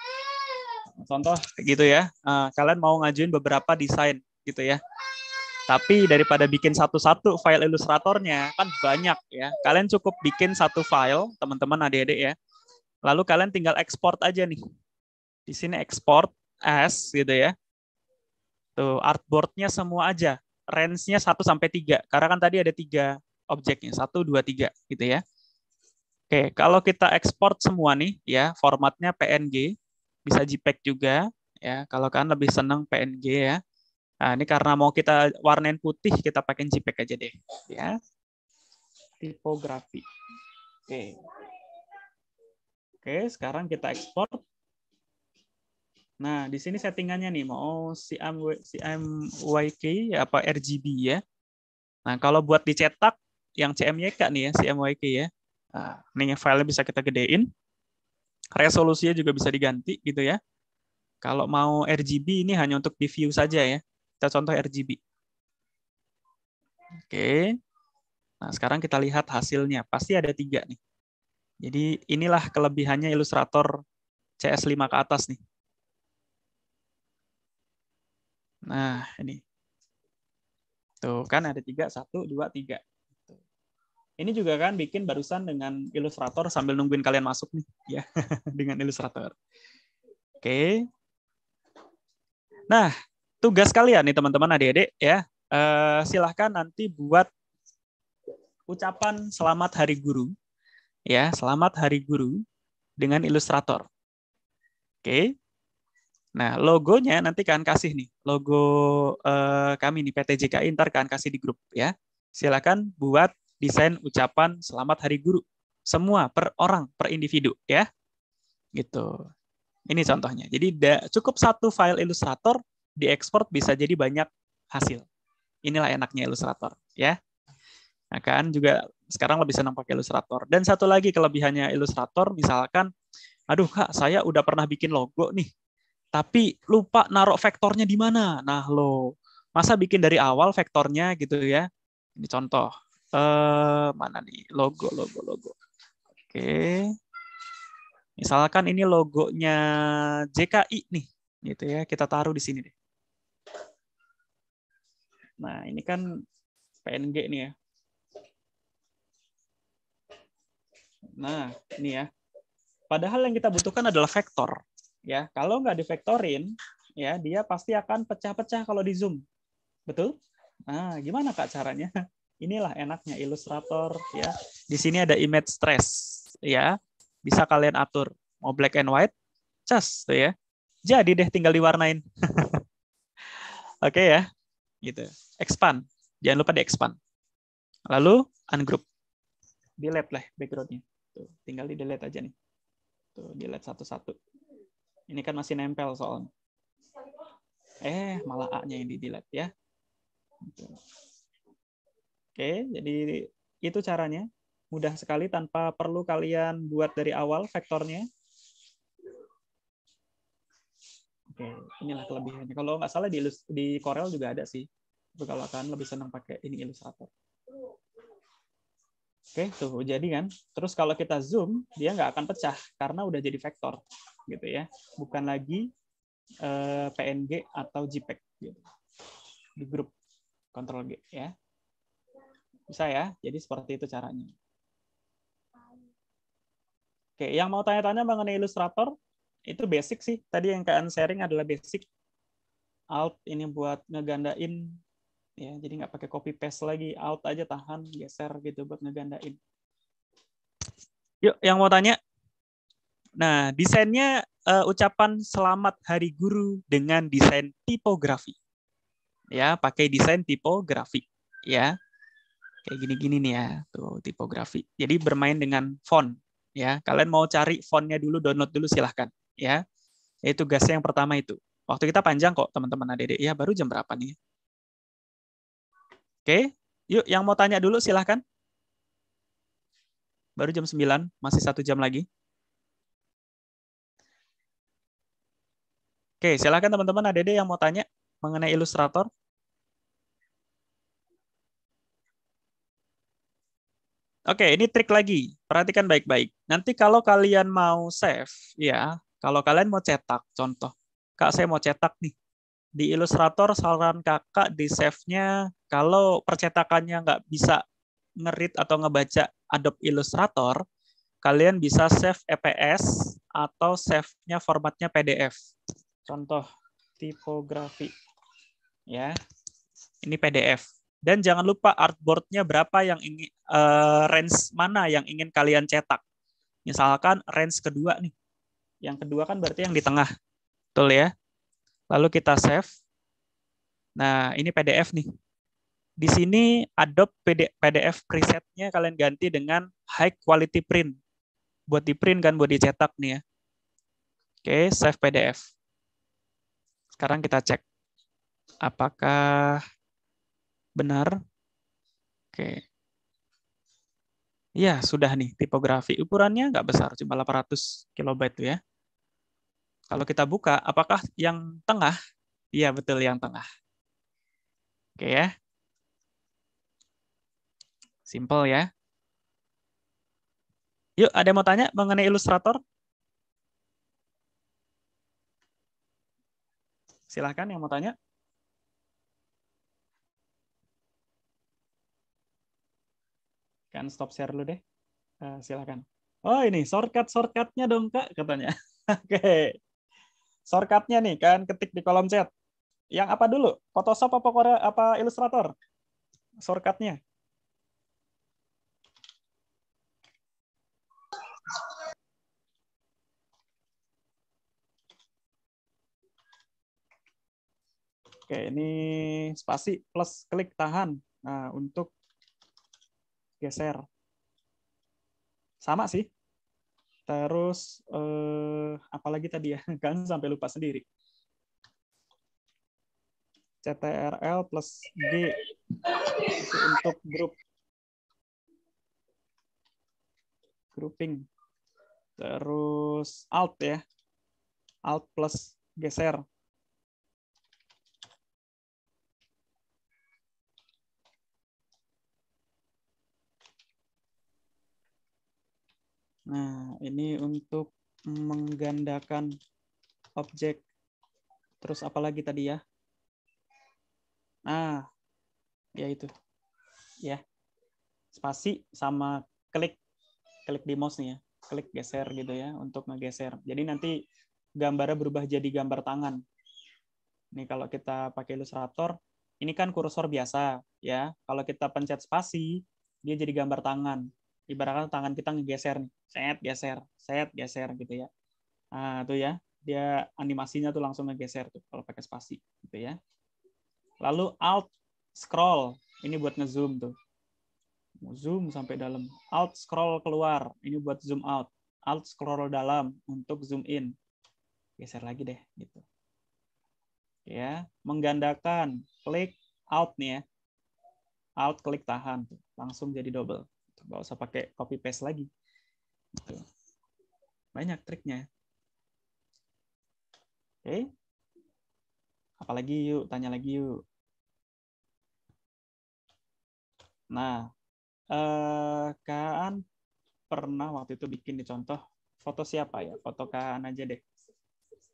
Contoh gitu ya. Nah, kalian mau ngajuin beberapa desain gitu ya. Tapi daripada bikin satu-satu file ilustratornya, kan banyak ya. Kalian cukup bikin satu file, teman-teman adik-adik ya. Lalu kalian tinggal export aja nih. Di sini export as gitu ya. Tuh, artboardnya semua aja. Range-nya 1 sampai 3. Karena kan tadi ada tiga objeknya. 1, 2, 3 gitu ya. Oke, kalau kita export semua nih ya, formatnya PNG, bisa JPEG juga ya. Kalau kalian lebih senang PNG ya. Nah, ini karena mau kita warnain putih, kita pakai JPEG aja deh. Ya. Tipografi. Oke. Oke, sekarang kita ekspor. Nah, di sini settingannya nih mau CMYK apa RGB ya. Nah, kalau buat dicetak yang CMYK nih ya, CMYK ya. Nah, ini filenya bisa kita gedein. Resolusinya juga bisa diganti gitu ya. Kalau mau RGB ini hanya untuk di view saja ya. Kita contoh RGB. Oke. Nah, sekarang kita lihat hasilnya. Pasti ada tiga nih. Jadi inilah kelebihannya Illustrator CS5 ke atas nih. Nah, ini. Tuh, kan ada tiga. Satu, dua, tiga. Ini juga kan bikin barusan dengan Illustrator sambil nungguin kalian masuk nih. ya Dengan Illustrator. Oke. Nah, tugas kalian nih teman-teman adik-adik ya. uh, silahkan nanti buat ucapan selamat hari guru. Ya, selamat hari guru dengan ilustrator. Oke. Nah, logonya nanti kalian kasih nih. Logo uh, kami nih PT JKI ntar kalian kasih di grup ya. silahkan buat desain ucapan selamat hari guru. Semua per orang, per individu ya. Gitu. Ini contohnya. Jadi cukup satu file ilustrator diekspor bisa jadi banyak hasil. Inilah enaknya Illustrator, ya. Nah, kan juga sekarang lebih senang pakai Illustrator. Dan satu lagi kelebihannya Illustrator, misalkan, aduh kak, saya udah pernah bikin logo nih, tapi lupa naruh vektornya di mana. Nah lo, masa bikin dari awal vektornya gitu ya? Ini contoh, eh, mana nih logo, logo, logo. Oke, misalkan ini logonya JKI nih, gitu ya. Kita taruh di sini deh. Nah, ini kan PNG nih ya. Nah, ini ya. Padahal yang kita butuhkan adalah vektor. Ya, kalau nggak divektorin, ya dia pasti akan pecah-pecah kalau di zoom. Betul? Nah, gimana Kak caranya? Inilah enaknya Illustrator ya. Di sini ada image stress ya. Bisa kalian atur mau black and white, cas ya. Jadi deh tinggal diwarnain. Oke okay, ya gitu. Expand. Jangan lupa di expand. Lalu ungroup. Delete lah backgroundnya. tinggal di delete aja nih. Tuh, delete satu-satu. Ini kan masih nempel soalnya. Eh, malah A-nya yang di delete ya. Oke, jadi itu caranya. Mudah sekali tanpa perlu kalian buat dari awal vektornya. okay. inilah kelebihannya kalau nggak salah di di Corel juga ada sih tapi kalau akan lebih senang pakai ini Illustrator oke tuh jadi kan terus kalau kita zoom dia nggak akan pecah karena udah jadi vektor gitu ya bukan lagi eh, PNG atau JPEG gitu di grup kontrol G ya bisa ya jadi seperti itu caranya Oke, yang mau tanya-tanya mengenai Illustrator, itu basic sih. Tadi yang kalian sharing adalah basic. Alt ini buat ngegandain ya jadi nggak pakai copy paste lagi out aja tahan geser gitu buat ngegandain yuk yang mau tanya nah desainnya uh, ucapan selamat hari guru dengan desain tipografi ya pakai desain tipografi ya kayak gini-gini nih ya tuh tipografi jadi bermain dengan font ya kalian mau cari fontnya dulu download dulu silahkan ya. Itu tugasnya yang pertama itu. Waktu kita panjang kok, teman-teman adik Ya, baru jam berapa nih? Oke, yuk yang mau tanya dulu silahkan. Baru jam 9, masih satu jam lagi. Oke, silahkan teman-teman adik yang mau tanya mengenai ilustrator. Oke, ini trik lagi. Perhatikan baik-baik. Nanti kalau kalian mau save, ya, kalau kalian mau cetak, contoh, Kak saya mau cetak nih. Di Illustrator saran kakak di save-nya kalau percetakannya nggak bisa ngerit atau ngebaca Adobe Illustrator, kalian bisa save EPS atau save-nya formatnya PDF. Contoh tipografi. Ya. Ini PDF. Dan jangan lupa artboardnya berapa yang ingin uh, range mana yang ingin kalian cetak. Misalkan range kedua nih yang kedua kan berarti yang di tengah. Betul ya? Lalu kita save. Nah, ini PDF nih. Di sini Adobe PDF presetnya kalian ganti dengan high quality print. Buat di print kan, buat dicetak nih ya. Oke, save PDF. Sekarang kita cek apakah benar. Oke. Ya sudah nih tipografi. Ukurannya nggak besar, cuma 800 kilobyte tuh ya. Kalau kita buka, apakah yang tengah? Iya, betul yang tengah. Oke ya. Simple ya. Yuk, ada yang mau tanya mengenai ilustrator? Silahkan yang mau tanya. Kan stop share lu deh. Uh, silakan. Oh ini shortcut shortcutnya dong kak katanya. Oke. Okay. Shortcutnya nih kan ketik di kolom chat. Yang apa dulu? Photoshop apa Korea, apa Illustrator? Shortcutnya. Oke, ini spasi plus klik tahan. Nah, untuk geser. Sama sih. Terus eh, apalagi tadi ya, kan sampai lupa sendiri. CTRL plus G untuk grup grouping. Terus alt ya. Alt plus geser. Nah, ini untuk menggandakan objek. Terus apalagi tadi ya? Nah, ya itu. Ya. Spasi sama klik. Klik di mouse nih ya. Klik geser gitu ya untuk ngegeser. Jadi nanti gambarnya berubah jadi gambar tangan. Nih kalau kita pakai Illustrator, ini kan kursor biasa ya. Kalau kita pencet spasi, dia jadi gambar tangan ibaratkan tangan kita ngegeser nih, set geser, set geser gitu ya. Nah, tuh ya, dia animasinya tuh langsung ngegeser tuh kalau pakai spasi gitu ya. Lalu alt scroll, ini buat ngezoom tuh. Zoom sampai dalam. Alt scroll keluar, ini buat zoom out. Alt scroll dalam untuk zoom in. Geser lagi deh gitu. Ya, menggandakan, klik alt nih ya. Alt klik tahan tuh, langsung jadi double nggak usah pakai copy paste lagi. Gitu. Banyak triknya. Oke. Apalagi yuk, tanya lagi yuk. Nah, eh, kan pernah waktu itu bikin di contoh foto siapa ya? Foto Kaan aja deh.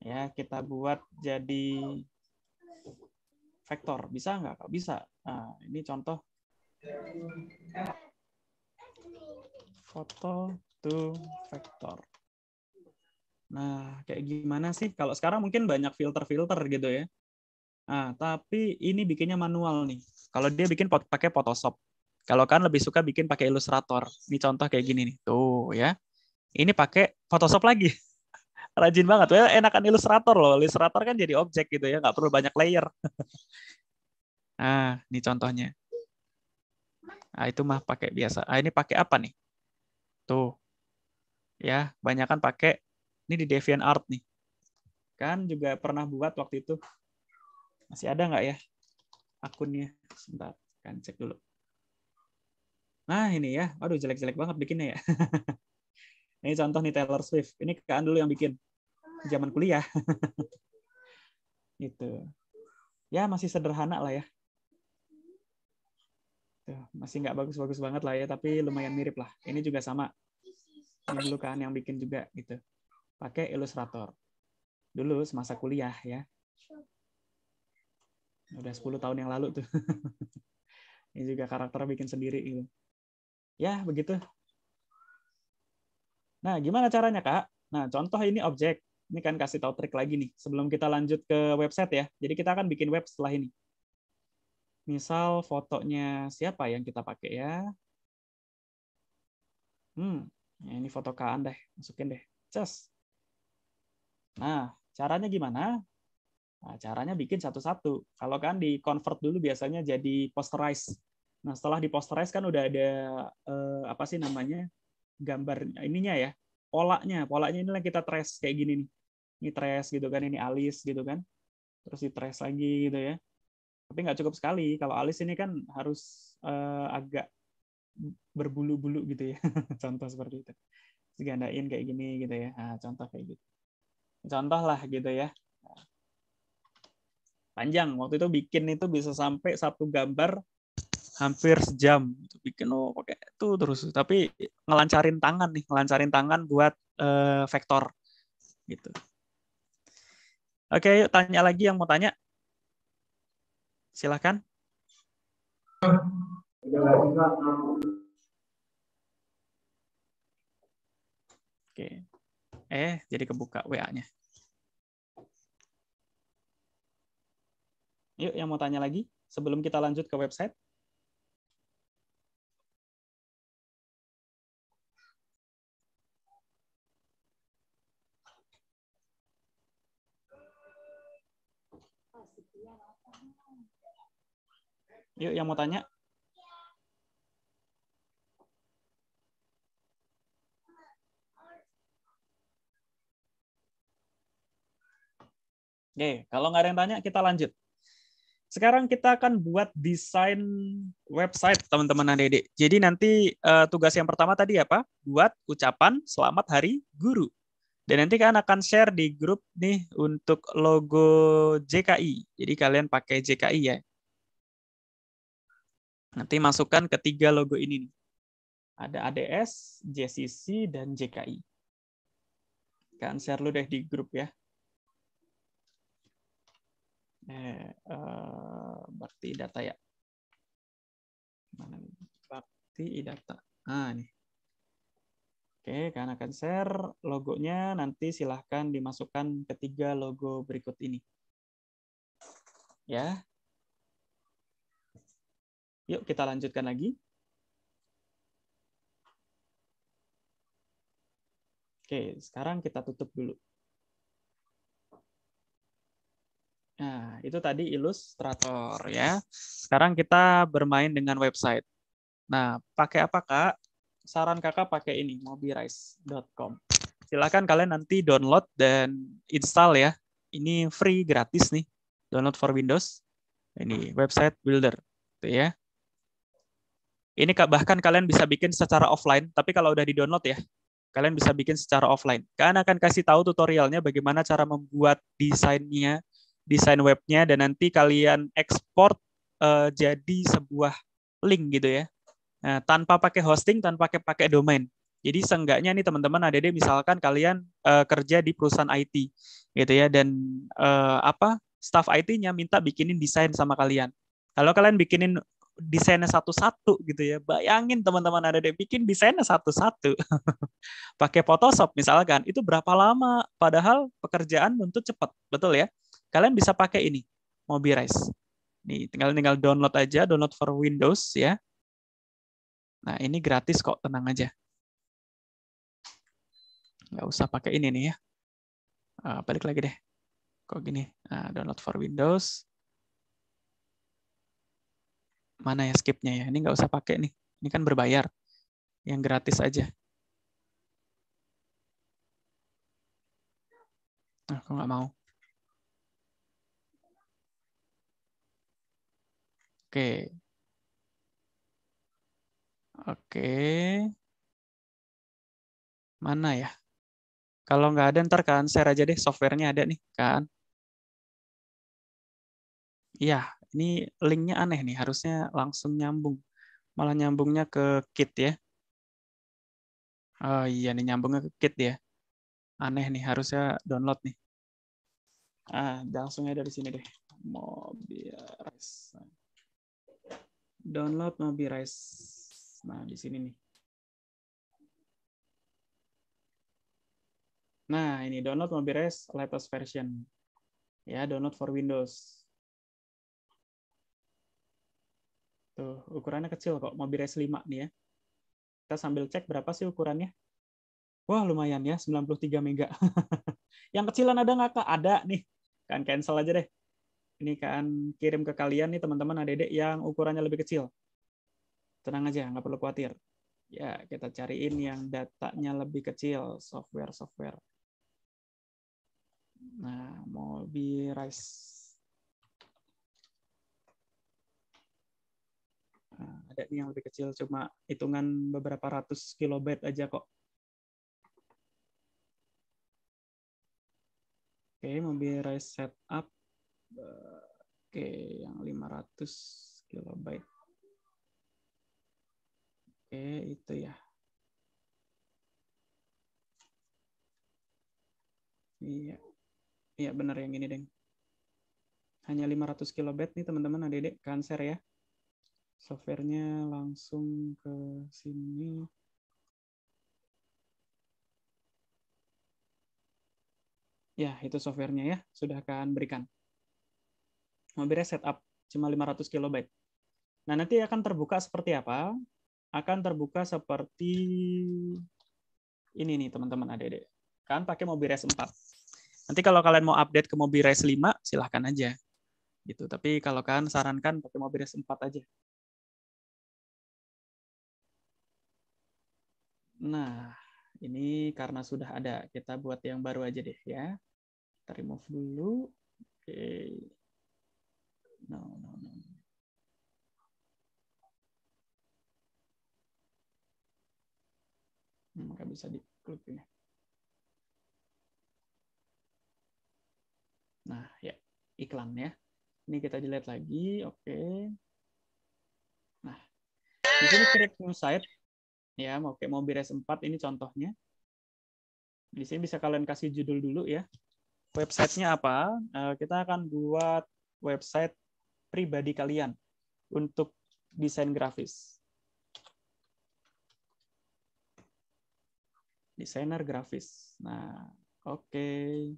Ya, kita buat jadi vektor. Bisa nggak? Bisa. Nah, ini contoh foto to vektor. Nah, kayak gimana sih? Kalau sekarang mungkin banyak filter-filter gitu ya. Nah, tapi ini bikinnya manual nih. Kalau dia bikin pakai Photoshop. Kalau kan lebih suka bikin pakai Illustrator. Ini contoh kayak gini nih. Tuh ya. Ini pakai Photoshop lagi. Rajin banget. Well, enakan Illustrator loh. Illustrator kan jadi objek gitu ya. Nggak perlu banyak layer. nah, ini contohnya. Nah, itu mah pakai biasa. Ah, ini pakai apa nih? Tuh. Ya, banyak kan pakai ini di Deviant Art nih. Kan juga pernah buat waktu itu. Masih ada nggak ya akunnya? Sebentar, kan cek dulu. Nah, ini ya. Aduh, jelek-jelek banget bikinnya ya. ini contoh nih Taylor Swift. Ini kan dulu yang bikin. Zaman kuliah. gitu. Ya, masih sederhana lah ya. Ya, masih nggak bagus-bagus banget lah ya, tapi lumayan mirip lah. Ini juga sama. Ini dulu kan yang bikin juga gitu. Pakai Illustrator. Dulu semasa kuliah ya. Udah 10 tahun yang lalu tuh. Ini juga karakter bikin sendiri gitu. Ya, begitu. Nah, gimana caranya, Kak? Nah, contoh ini objek. Ini kan kasih tahu trik lagi nih sebelum kita lanjut ke website ya. Jadi kita akan bikin web setelah ini. Misal fotonya siapa yang kita pakai ya. Hmm, ya ini foto Kaan deh, masukin deh. Just. Nah, caranya gimana? Nah, caranya bikin satu-satu. Kalau kan di convert dulu biasanya jadi posterize. Nah, setelah di posterize kan udah ada eh, apa sih namanya? gambar ininya ya, polanya. Polanya inilah kita trace kayak gini nih. Ini trace gitu kan, ini alis gitu kan. Terus di trace lagi gitu ya. Tapi nggak cukup sekali. Kalau alis ini kan harus uh, agak berbulu-bulu gitu ya. contoh seperti itu. Digandain kayak gini gitu ya. Nah, contoh kayak gitu. Contoh lah gitu ya. Panjang. Waktu itu bikin itu bisa sampai satu gambar hampir sejam bikin oh pakai itu terus tapi ngelancarin tangan nih ngelancarin tangan buat uh, vektor gitu oke yuk tanya lagi yang mau tanya Silahkan. Oke. Eh, jadi kebuka WA-nya. Yuk, yang mau tanya lagi sebelum kita lanjut ke website. Oh, Yuk yang mau tanya. Oke, kalau nggak ada yang tanya, kita lanjut. Sekarang kita akan buat desain website, teman-teman adik Jadi nanti uh, tugas yang pertama tadi apa? Buat ucapan selamat hari guru. Dan nanti kan akan share di grup nih untuk logo JKI. Jadi kalian pakai JKI ya. Nanti masukkan ketiga logo ini nih. Ada ADS, JCC, dan JKI. Kan share lu deh di grup ya. Eh, uh, bakti data ya. Mana nih? Bakti data. Ah, nih. Oke, karena akan share logonya nanti silahkan dimasukkan ketiga logo berikut ini. Ya, Yuk kita lanjutkan lagi. Oke, sekarang kita tutup dulu. Nah, itu tadi ilustrator ya. Sekarang kita bermain dengan website. Nah, pakai apa kak? Saran kakak pakai ini, mobirise.com. Silahkan kalian nanti download dan install ya. Ini free, gratis nih. Download for Windows. Ini website builder. tuh gitu ya. Ini bahkan kalian bisa bikin secara offline, tapi kalau udah di-download ya, kalian bisa bikin secara offline. Kalian akan kasih tahu tutorialnya bagaimana cara membuat desainnya, desain webnya, dan nanti kalian ekspor uh, eh, jadi sebuah link gitu ya. Nah, tanpa pakai hosting, tanpa pakai pakai domain. Jadi seenggaknya nih teman-teman deh misalkan kalian uh, kerja di perusahaan IT gitu ya dan uh, apa staff IT-nya minta bikinin desain sama kalian. Kalau kalian bikinin desainnya satu-satu gitu ya. Bayangin teman-teman ada yang bikin desainnya satu-satu. Pakai Photoshop misalkan, itu berapa lama? Padahal pekerjaan untuk cepat, betul ya? Kalian bisa pakai ini, Mobirise. Nih, tinggal tinggal download aja, download for Windows ya. Nah, ini gratis kok, tenang aja. Nggak usah pakai ini nih ya. Uh, balik lagi deh. Kok gini? Nah, download for Windows mana ya skipnya ya ini nggak usah pakai nih ini kan berbayar yang gratis aja nah aku nggak mau oke oke mana ya kalau nggak ada ntar kan share aja deh softwarenya ada nih kan Iya, ini linknya aneh nih, harusnya langsung nyambung. Malah nyambungnya ke kit ya. Oh iya nih, nyambungnya ke kit ya. Aneh nih, harusnya download nih. Ah, langsungnya aja dari sini deh. Mobilize. Download Mobilize. Nah, di sini nih. Nah, ini download Mobilize latest version. Ya, download for Windows. Tuh, gitu. ukurannya kecil kok, mobil S5 nih ya. Kita sambil cek berapa sih ukurannya. Wah, lumayan ya, 93 mega. yang kecilan ada nggak, Kak? Ada nih. Kan cancel aja deh. Ini kan kirim ke kalian nih teman-teman adik-adik yang ukurannya lebih kecil. Tenang aja, nggak perlu khawatir. Ya, kita cariin yang datanya lebih kecil, software-software. Nah, mobil Rise Nah, ada nih yang lebih kecil, cuma hitungan beberapa ratus kilobyte aja kok. Oke, mobil race setup. Oke, yang 500 kilobyte. Oke, itu ya. Iya. Iya benar yang ini, Deng. Hanya 500 kilobyte nih teman-teman adik-adik kanser ya softwarenya langsung ke sini. Ya, itu softwarenya ya. Sudah akan berikan. Mobilnya setup cuma 500 KB. Nah, nanti akan terbuka seperti apa? Akan terbuka seperti ini nih, teman-teman adik-adik. Kan pakai res 4. Nanti kalau kalian mau update ke res 5, silahkan aja. gitu. Tapi kalau kalian sarankan pakai res 4 aja. Nah, ini karena sudah ada, kita buat yang baru aja deh ya. Kita remove dulu. Oke. Okay. No, no, no. Hmm, nggak bisa diklik ini. Nah, ya iklan ya. Ini kita dilihat lagi, oke. Okay. Nah, di sini create new site ya mau kayak mobil S4 ini contohnya. Di sini bisa kalian kasih judul dulu ya. Websitenya apa? Eh, kita akan buat website pribadi kalian untuk desain grafis. Desainer grafis. Nah, oke. Okay.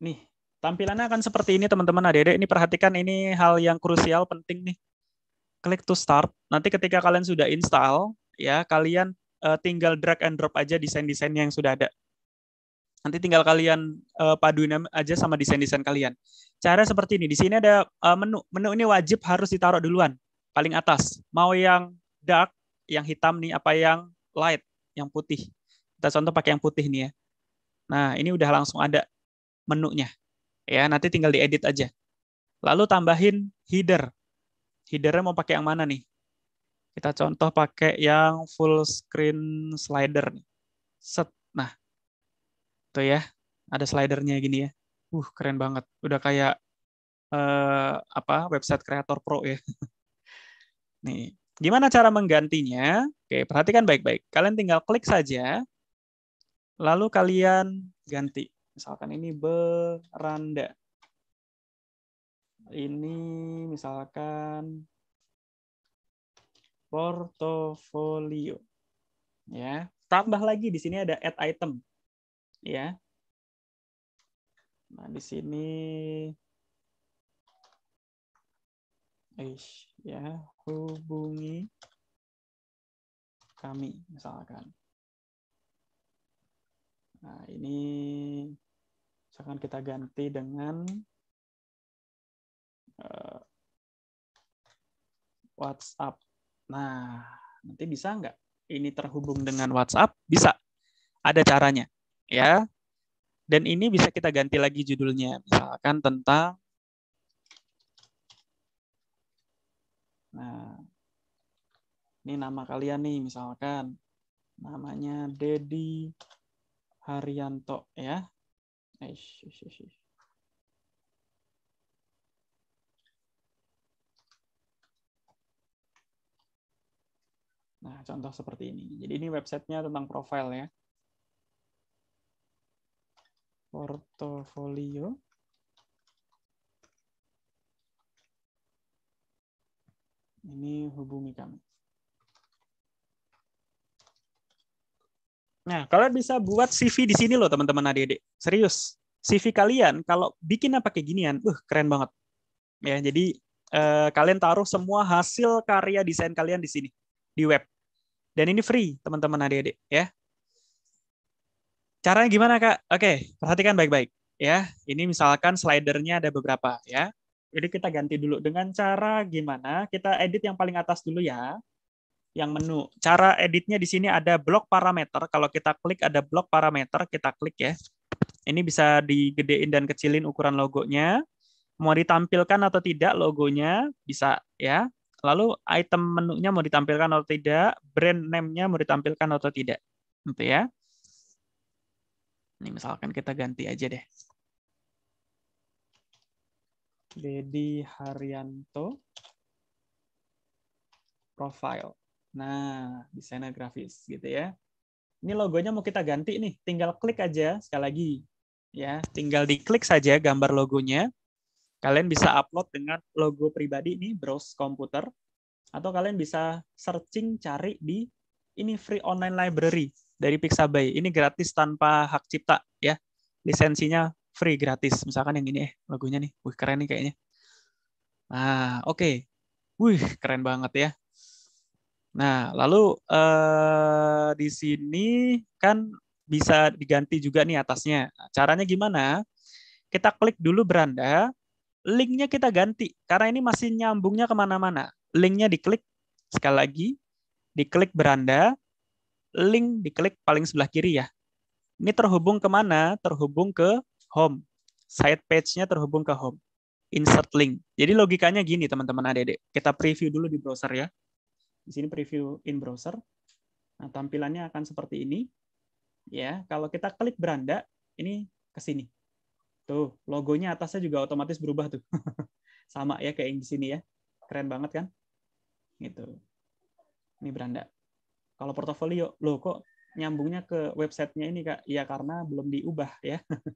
Nih, tampilannya akan seperti ini teman-teman adik-adik. Ini perhatikan ini hal yang krusial, penting nih. Klik to start. Nanti ketika kalian sudah install, ya kalian uh, tinggal drag and drop aja desain desain yang sudah ada. Nanti tinggal kalian uh, paduin aja sama desain-desain kalian. Cara seperti ini. Di sini ada uh, menu. Menu ini wajib harus ditaruh duluan, paling atas. Mau yang dark, yang hitam nih, apa yang light, yang putih. Kita contoh pakai yang putih nih ya. Nah, ini udah langsung ada menunya. Ya, nanti tinggal diedit aja. Lalu tambahin header. Headernya mau pakai yang mana nih? Kita contoh pakai yang full screen slider. Set. Nah, tuh ya, ada slidernya gini ya. Uh, keren banget. Udah kayak eh, apa website kreator pro ya. Nih, gimana cara menggantinya? Oke, perhatikan baik-baik. Kalian tinggal klik saja, lalu kalian ganti. Misalkan ini beranda. Ini misalkan portofolio. Ya, tambah lagi di sini ada add item. Ya. Nah, di sini Eish, ya, hubungi kami misalkan. Nah, ini misalkan kita ganti dengan uh, WhatsApp Nah, nanti bisa nggak ini terhubung dengan WhatsApp? Bisa. Ada caranya, ya. Dan ini bisa kita ganti lagi judulnya, misalkan tentang Nah, ini nama kalian nih misalkan namanya Dedi Haryanto ya. Eish, eish, eish. Nah, contoh seperti ini. Jadi ini websitenya tentang profile ya. Portofolio. Ini hubungi kami. Nah, kalian bisa buat CV di sini loh teman-teman adik-adik. Serius. CV kalian kalau bikinnya pakai ginian, uh keren banget. Ya, jadi eh, kalian taruh semua hasil karya desain kalian di sini di web. Dan ini free, teman-teman adik-adik ya. Caranya gimana, Kak? Oke, perhatikan baik-baik ya. Ini misalkan slidernya ada beberapa ya. Jadi kita ganti dulu dengan cara gimana? Kita edit yang paling atas dulu ya. Yang menu. Cara editnya di sini ada blok parameter. Kalau kita klik ada blok parameter, kita klik ya. Ini bisa digedein dan kecilin ukuran logonya mau ditampilkan atau tidak logonya bisa ya lalu item menunya mau ditampilkan atau tidak, brand name-nya mau ditampilkan atau tidak. Gitu ya. Ini misalkan kita ganti aja deh. Dedi Haryanto profile. Nah, desainer grafis gitu ya. Ini logonya mau kita ganti nih, tinggal klik aja sekali lagi. Ya, tinggal diklik saja gambar logonya. Kalian bisa upload dengan logo pribadi ini browse komputer atau kalian bisa searching cari di ini free online library dari Pixabay. Ini gratis tanpa hak cipta ya. Lisensinya free gratis. Misalkan yang ini eh lagunya nih. Wih keren nih kayaknya. Nah, oke. Okay. Wih, keren banget ya. Nah, lalu eh, di sini kan bisa diganti juga nih atasnya. Caranya gimana? Kita klik dulu beranda, linknya kita ganti karena ini masih nyambungnya kemana-mana. Linknya diklik sekali lagi, diklik beranda, link diklik paling sebelah kiri ya. Ini terhubung kemana? Terhubung ke home. Side page-nya terhubung ke home. Insert link. Jadi logikanya gini teman-teman adik-adik. Kita preview dulu di browser ya. Di sini preview in browser. Nah, tampilannya akan seperti ini. Ya, kalau kita klik beranda, ini ke sini Tuh, gitu. logonya atasnya juga otomatis berubah tuh. Sama ya kayak yang di sini ya. Keren banget kan? Gitu. Ini beranda. Kalau portofolio, loh kok nyambungnya ke websitenya ini Kak? Ya karena belum diubah ya.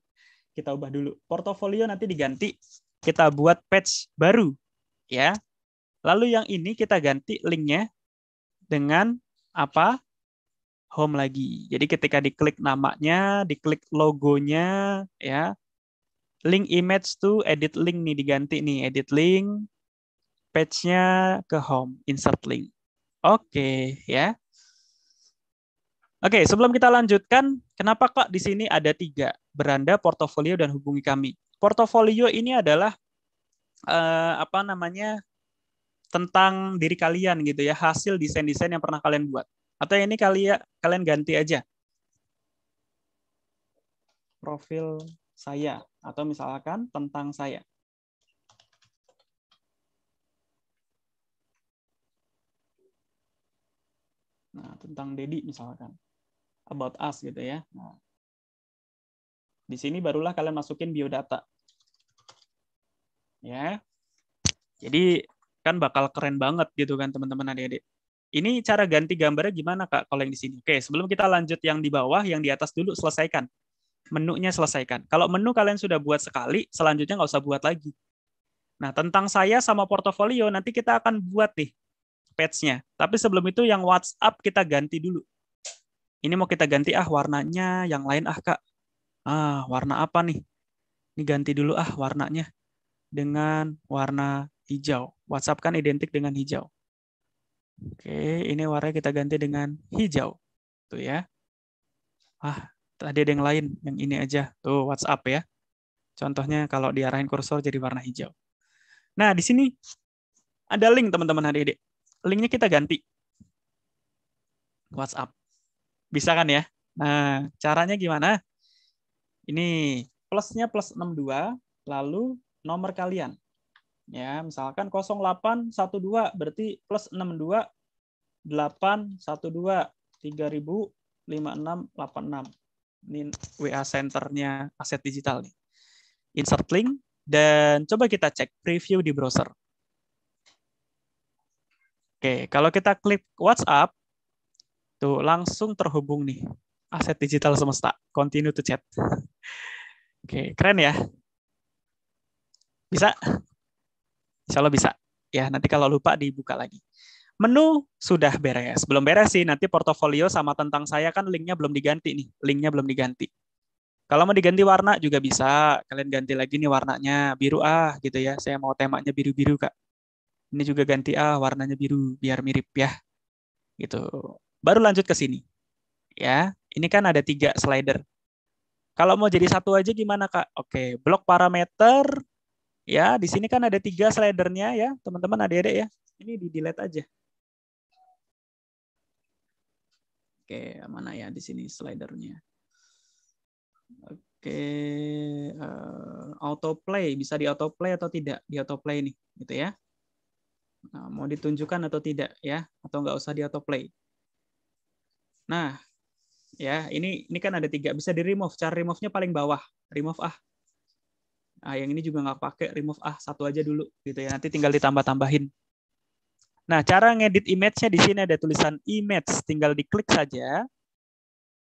kita ubah dulu. Portofolio nanti diganti. Kita buat page baru. ya. Lalu yang ini kita ganti linknya dengan apa? Home lagi. Jadi ketika diklik namanya, diklik logonya, ya link image to edit link nih diganti nih edit link page-nya ke home insert link. Oke okay, ya. Oke, okay, sebelum kita lanjutkan, kenapa kok di sini ada tiga beranda, portofolio dan hubungi kami? Portofolio ini adalah eh, apa namanya tentang diri kalian gitu ya, hasil desain-desain yang pernah kalian buat. Atau ini kalian kalian ganti aja profil saya atau misalkan tentang saya. Nah, tentang Dedi misalkan. About us gitu ya. Nah, di sini barulah kalian masukin biodata. Ya. Jadi kan bakal keren banget gitu kan teman-teman adik-adik. Ini cara ganti gambarnya gimana Kak kalau yang di sini? Oke, sebelum kita lanjut yang di bawah, yang di atas dulu selesaikan menunya selesaikan. Kalau menu kalian sudah buat sekali, selanjutnya nggak usah buat lagi. Nah, tentang saya sama portofolio, nanti kita akan buat nih page-nya. Tapi sebelum itu yang WhatsApp kita ganti dulu. Ini mau kita ganti ah warnanya, yang lain ah kak. Ah, warna apa nih? Ini ganti dulu ah warnanya dengan warna hijau. WhatsApp kan identik dengan hijau. Oke, ini warnanya kita ganti dengan hijau. Tuh ya. Ah, tadi ada yang lain, yang ini aja. Tuh WhatsApp ya. Contohnya kalau diarahin kursor jadi warna hijau. Nah, di sini ada link teman-teman adik-adik. Linknya kita ganti. WhatsApp. Bisa kan ya? Nah, caranya gimana? Ini plusnya plus 62, lalu nomor kalian. Ya, misalkan 0812 berarti plus 62 812 3000 5686 ini WA Centernya aset digital nih. Insert link dan coba kita cek preview di browser. Oke, kalau kita klik WhatsApp, tuh langsung terhubung nih aset digital semesta. Continue to chat. Oke, keren ya. Bisa? Insya Allah bisa. Ya, nanti kalau lupa dibuka lagi. Menu sudah beres. Belum beres sih, nanti portofolio sama tentang saya kan linknya belum diganti nih. Linknya belum diganti. Kalau mau diganti warna juga bisa. Kalian ganti lagi nih warnanya biru ah gitu ya. Saya mau temanya biru-biru kak. Ini juga ganti ah warnanya biru biar mirip ya. Gitu. Baru lanjut ke sini. Ya, ini kan ada tiga slider. Kalau mau jadi satu aja gimana kak? Oke, blok parameter. Ya, di sini kan ada tiga slidernya ya, teman-teman adik-adik ya. Ini di delete aja. Oke, mana ya di sini slidernya? Oke, uh, autoplay bisa di autoplay atau tidak di autoplay nih, gitu ya. Nah, mau ditunjukkan atau tidak ya, atau nggak usah di autoplay. Nah, ya ini ini kan ada tiga bisa di remove. Cara remove-nya paling bawah, remove ah. Nah, yang ini juga nggak pakai, remove ah satu aja dulu, gitu ya. Nanti tinggal ditambah-tambahin. Nah, cara ngedit image-nya di sini ada tulisan image, tinggal diklik saja.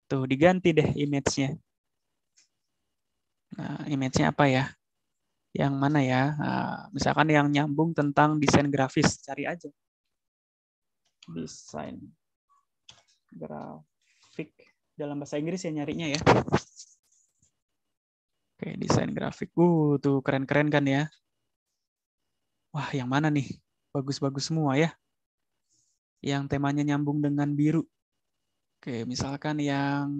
Tuh, diganti deh image-nya. Nah, image-nya apa ya? Yang mana ya? Nah, misalkan yang nyambung tentang desain grafis, cari aja. Desain grafik dalam bahasa Inggris ya nyarinya ya. Oke, desain grafik. Uh, tuh keren-keren kan ya. Wah, yang mana nih? bagus-bagus semua ya. Yang temanya nyambung dengan biru. Oke, misalkan yang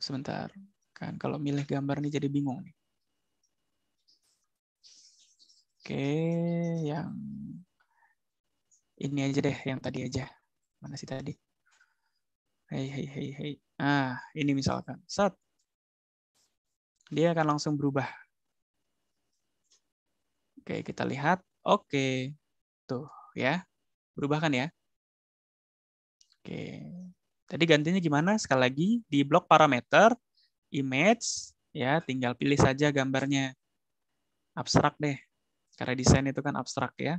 sebentar. Kan kalau milih gambar nih jadi bingung nih. Oke, yang ini aja deh, yang tadi aja. Mana sih tadi? Hei, hei, hei, hei. Ah, ini misalkan. satu dia akan langsung berubah. Oke, kita lihat. Oke. Tuh, ya. Berubah kan ya? Oke. Tadi gantinya gimana? Sekali lagi di blok parameter image ya, tinggal pilih saja gambarnya. Abstrak deh. Karena desain itu kan abstrak ya.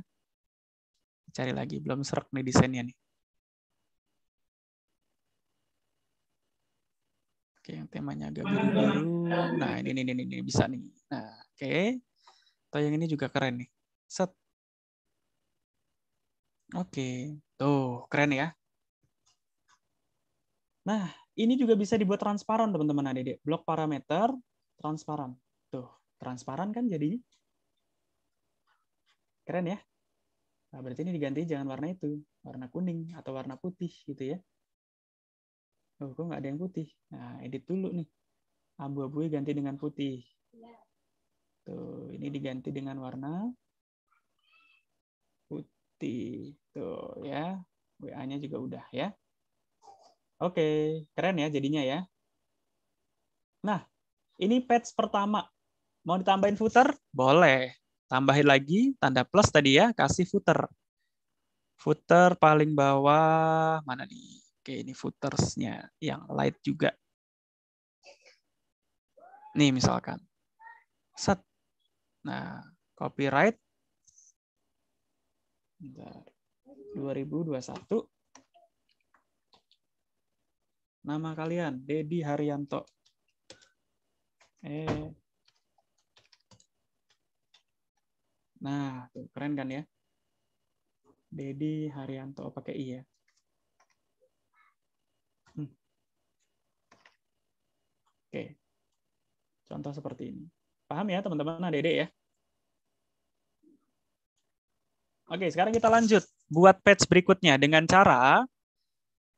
Cari lagi, belum serak nih desainnya nih. Ya, yang temanya agak baru-baru. Nah, ini, ini, ini, ini bisa nih. Nah, oke. Okay. Atau yang ini juga keren nih. Set. Oke. Okay. Tuh, keren ya. Nah, ini juga bisa dibuat transparan, teman-teman adik-adik. Blok parameter, transparan. Tuh, transparan kan Jadi, Keren ya. Nah, berarti ini diganti jangan warna itu, warna kuning atau warna putih gitu ya oh kok nggak ada yang putih nah edit dulu nih abu-abunya ganti dengan putih iya. tuh ini diganti dengan warna putih tuh ya wa-nya juga udah ya oke keren ya jadinya ya nah ini patch pertama mau ditambahin footer boleh tambahin lagi tanda plus tadi ya kasih footer footer paling bawah mana nih Oke, ini footersnya yang light juga. Nih misalkan. Set. Nah, copyright. Bentar. 2021. Nama kalian, Dedi Haryanto. Eh. Nah, tuh, keren kan ya? Dedi Haryanto pakai I ya. Contoh seperti ini. Paham ya teman-teman adik-adik nah, ya? Oke, sekarang kita lanjut buat patch berikutnya dengan cara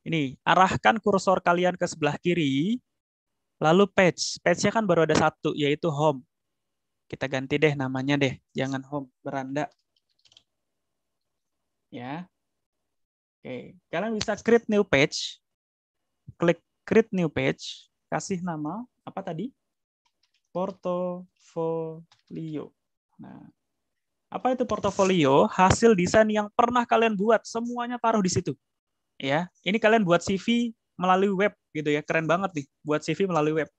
ini arahkan kursor kalian ke sebelah kiri, lalu patch. Page-nya kan baru ada satu, yaitu home. Kita ganti deh namanya deh, jangan home, beranda. Ya. Oke, kalian bisa create new page. Klik create new page, kasih nama apa tadi? portofolio. Nah, apa itu portofolio? Hasil desain yang pernah kalian buat, semuanya taruh di situ. Ya, ini kalian buat CV melalui web gitu ya, keren banget nih buat CV melalui web.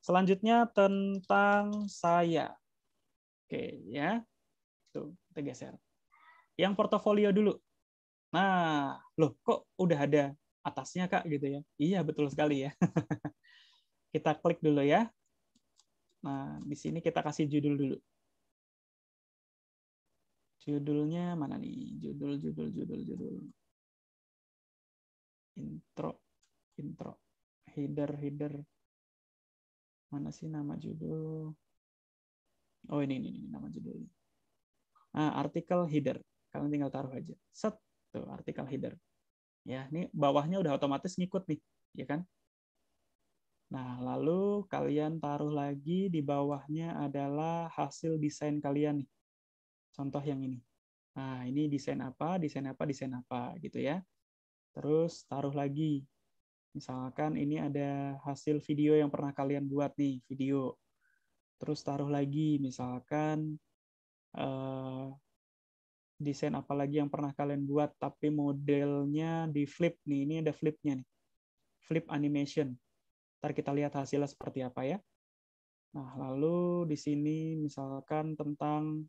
Selanjutnya tentang saya. Oke, ya. Tuh, kita geser. Yang portofolio dulu. Nah, loh kok udah ada atasnya Kak gitu ya. Iya, betul sekali ya. kita klik dulu ya Nah, di sini kita kasih judul dulu. Judulnya mana nih? Judul, judul, judul, judul. Intro, intro. Header, header. Mana sih nama judul? Oh, ini, ini, ini nama judul Nah, artikel header. Kalian tinggal taruh aja. Set, tuh, artikel header. Ya, ini bawahnya udah otomatis ngikut nih, ya kan? Nah, lalu kalian taruh lagi di bawahnya adalah hasil desain kalian nih. Contoh yang ini. Nah, ini desain apa, desain apa, desain apa gitu ya. Terus taruh lagi. Misalkan ini ada hasil video yang pernah kalian buat nih, video. Terus taruh lagi misalkan eh, desain apa lagi yang pernah kalian buat tapi modelnya di flip nih. Ini ada flipnya nih. Flip animation Ntar kita lihat hasilnya seperti apa ya. Nah, lalu di sini misalkan tentang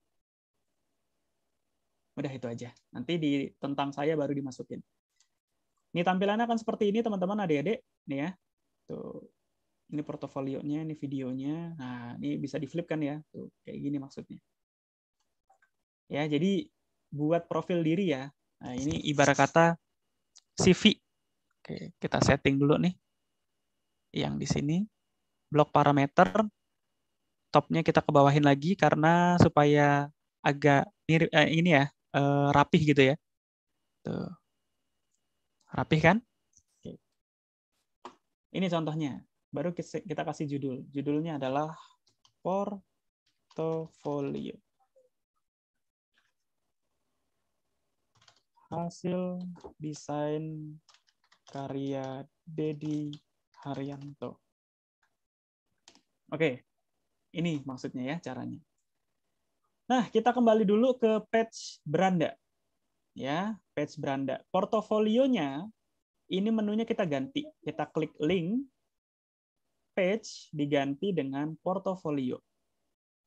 udah itu aja. Nanti di tentang saya baru dimasukin. Ini tampilannya akan seperti ini teman-teman adik-adik, nih ya. Tuh. Ini portofolionya, ini videonya. Nah, ini bisa di-flip kan ya. Tuh, kayak gini maksudnya. Ya, jadi buat profil diri ya. Nah, ini ibarat kata CV. Oke, kita setting dulu nih yang di sini blok parameter topnya kita kebawahin lagi karena supaya agak mirip eh, ini ya eh, rapih gitu ya tuh rapih kan Oke. ini contohnya baru kita kasih judul judulnya adalah portofolio hasil desain karya Dedi Haryanto. Oke, ini maksudnya ya caranya. Nah, kita kembali dulu ke page beranda. Ya, page beranda. Portofolionya ini menunya kita ganti. Kita klik link page diganti dengan portofolio.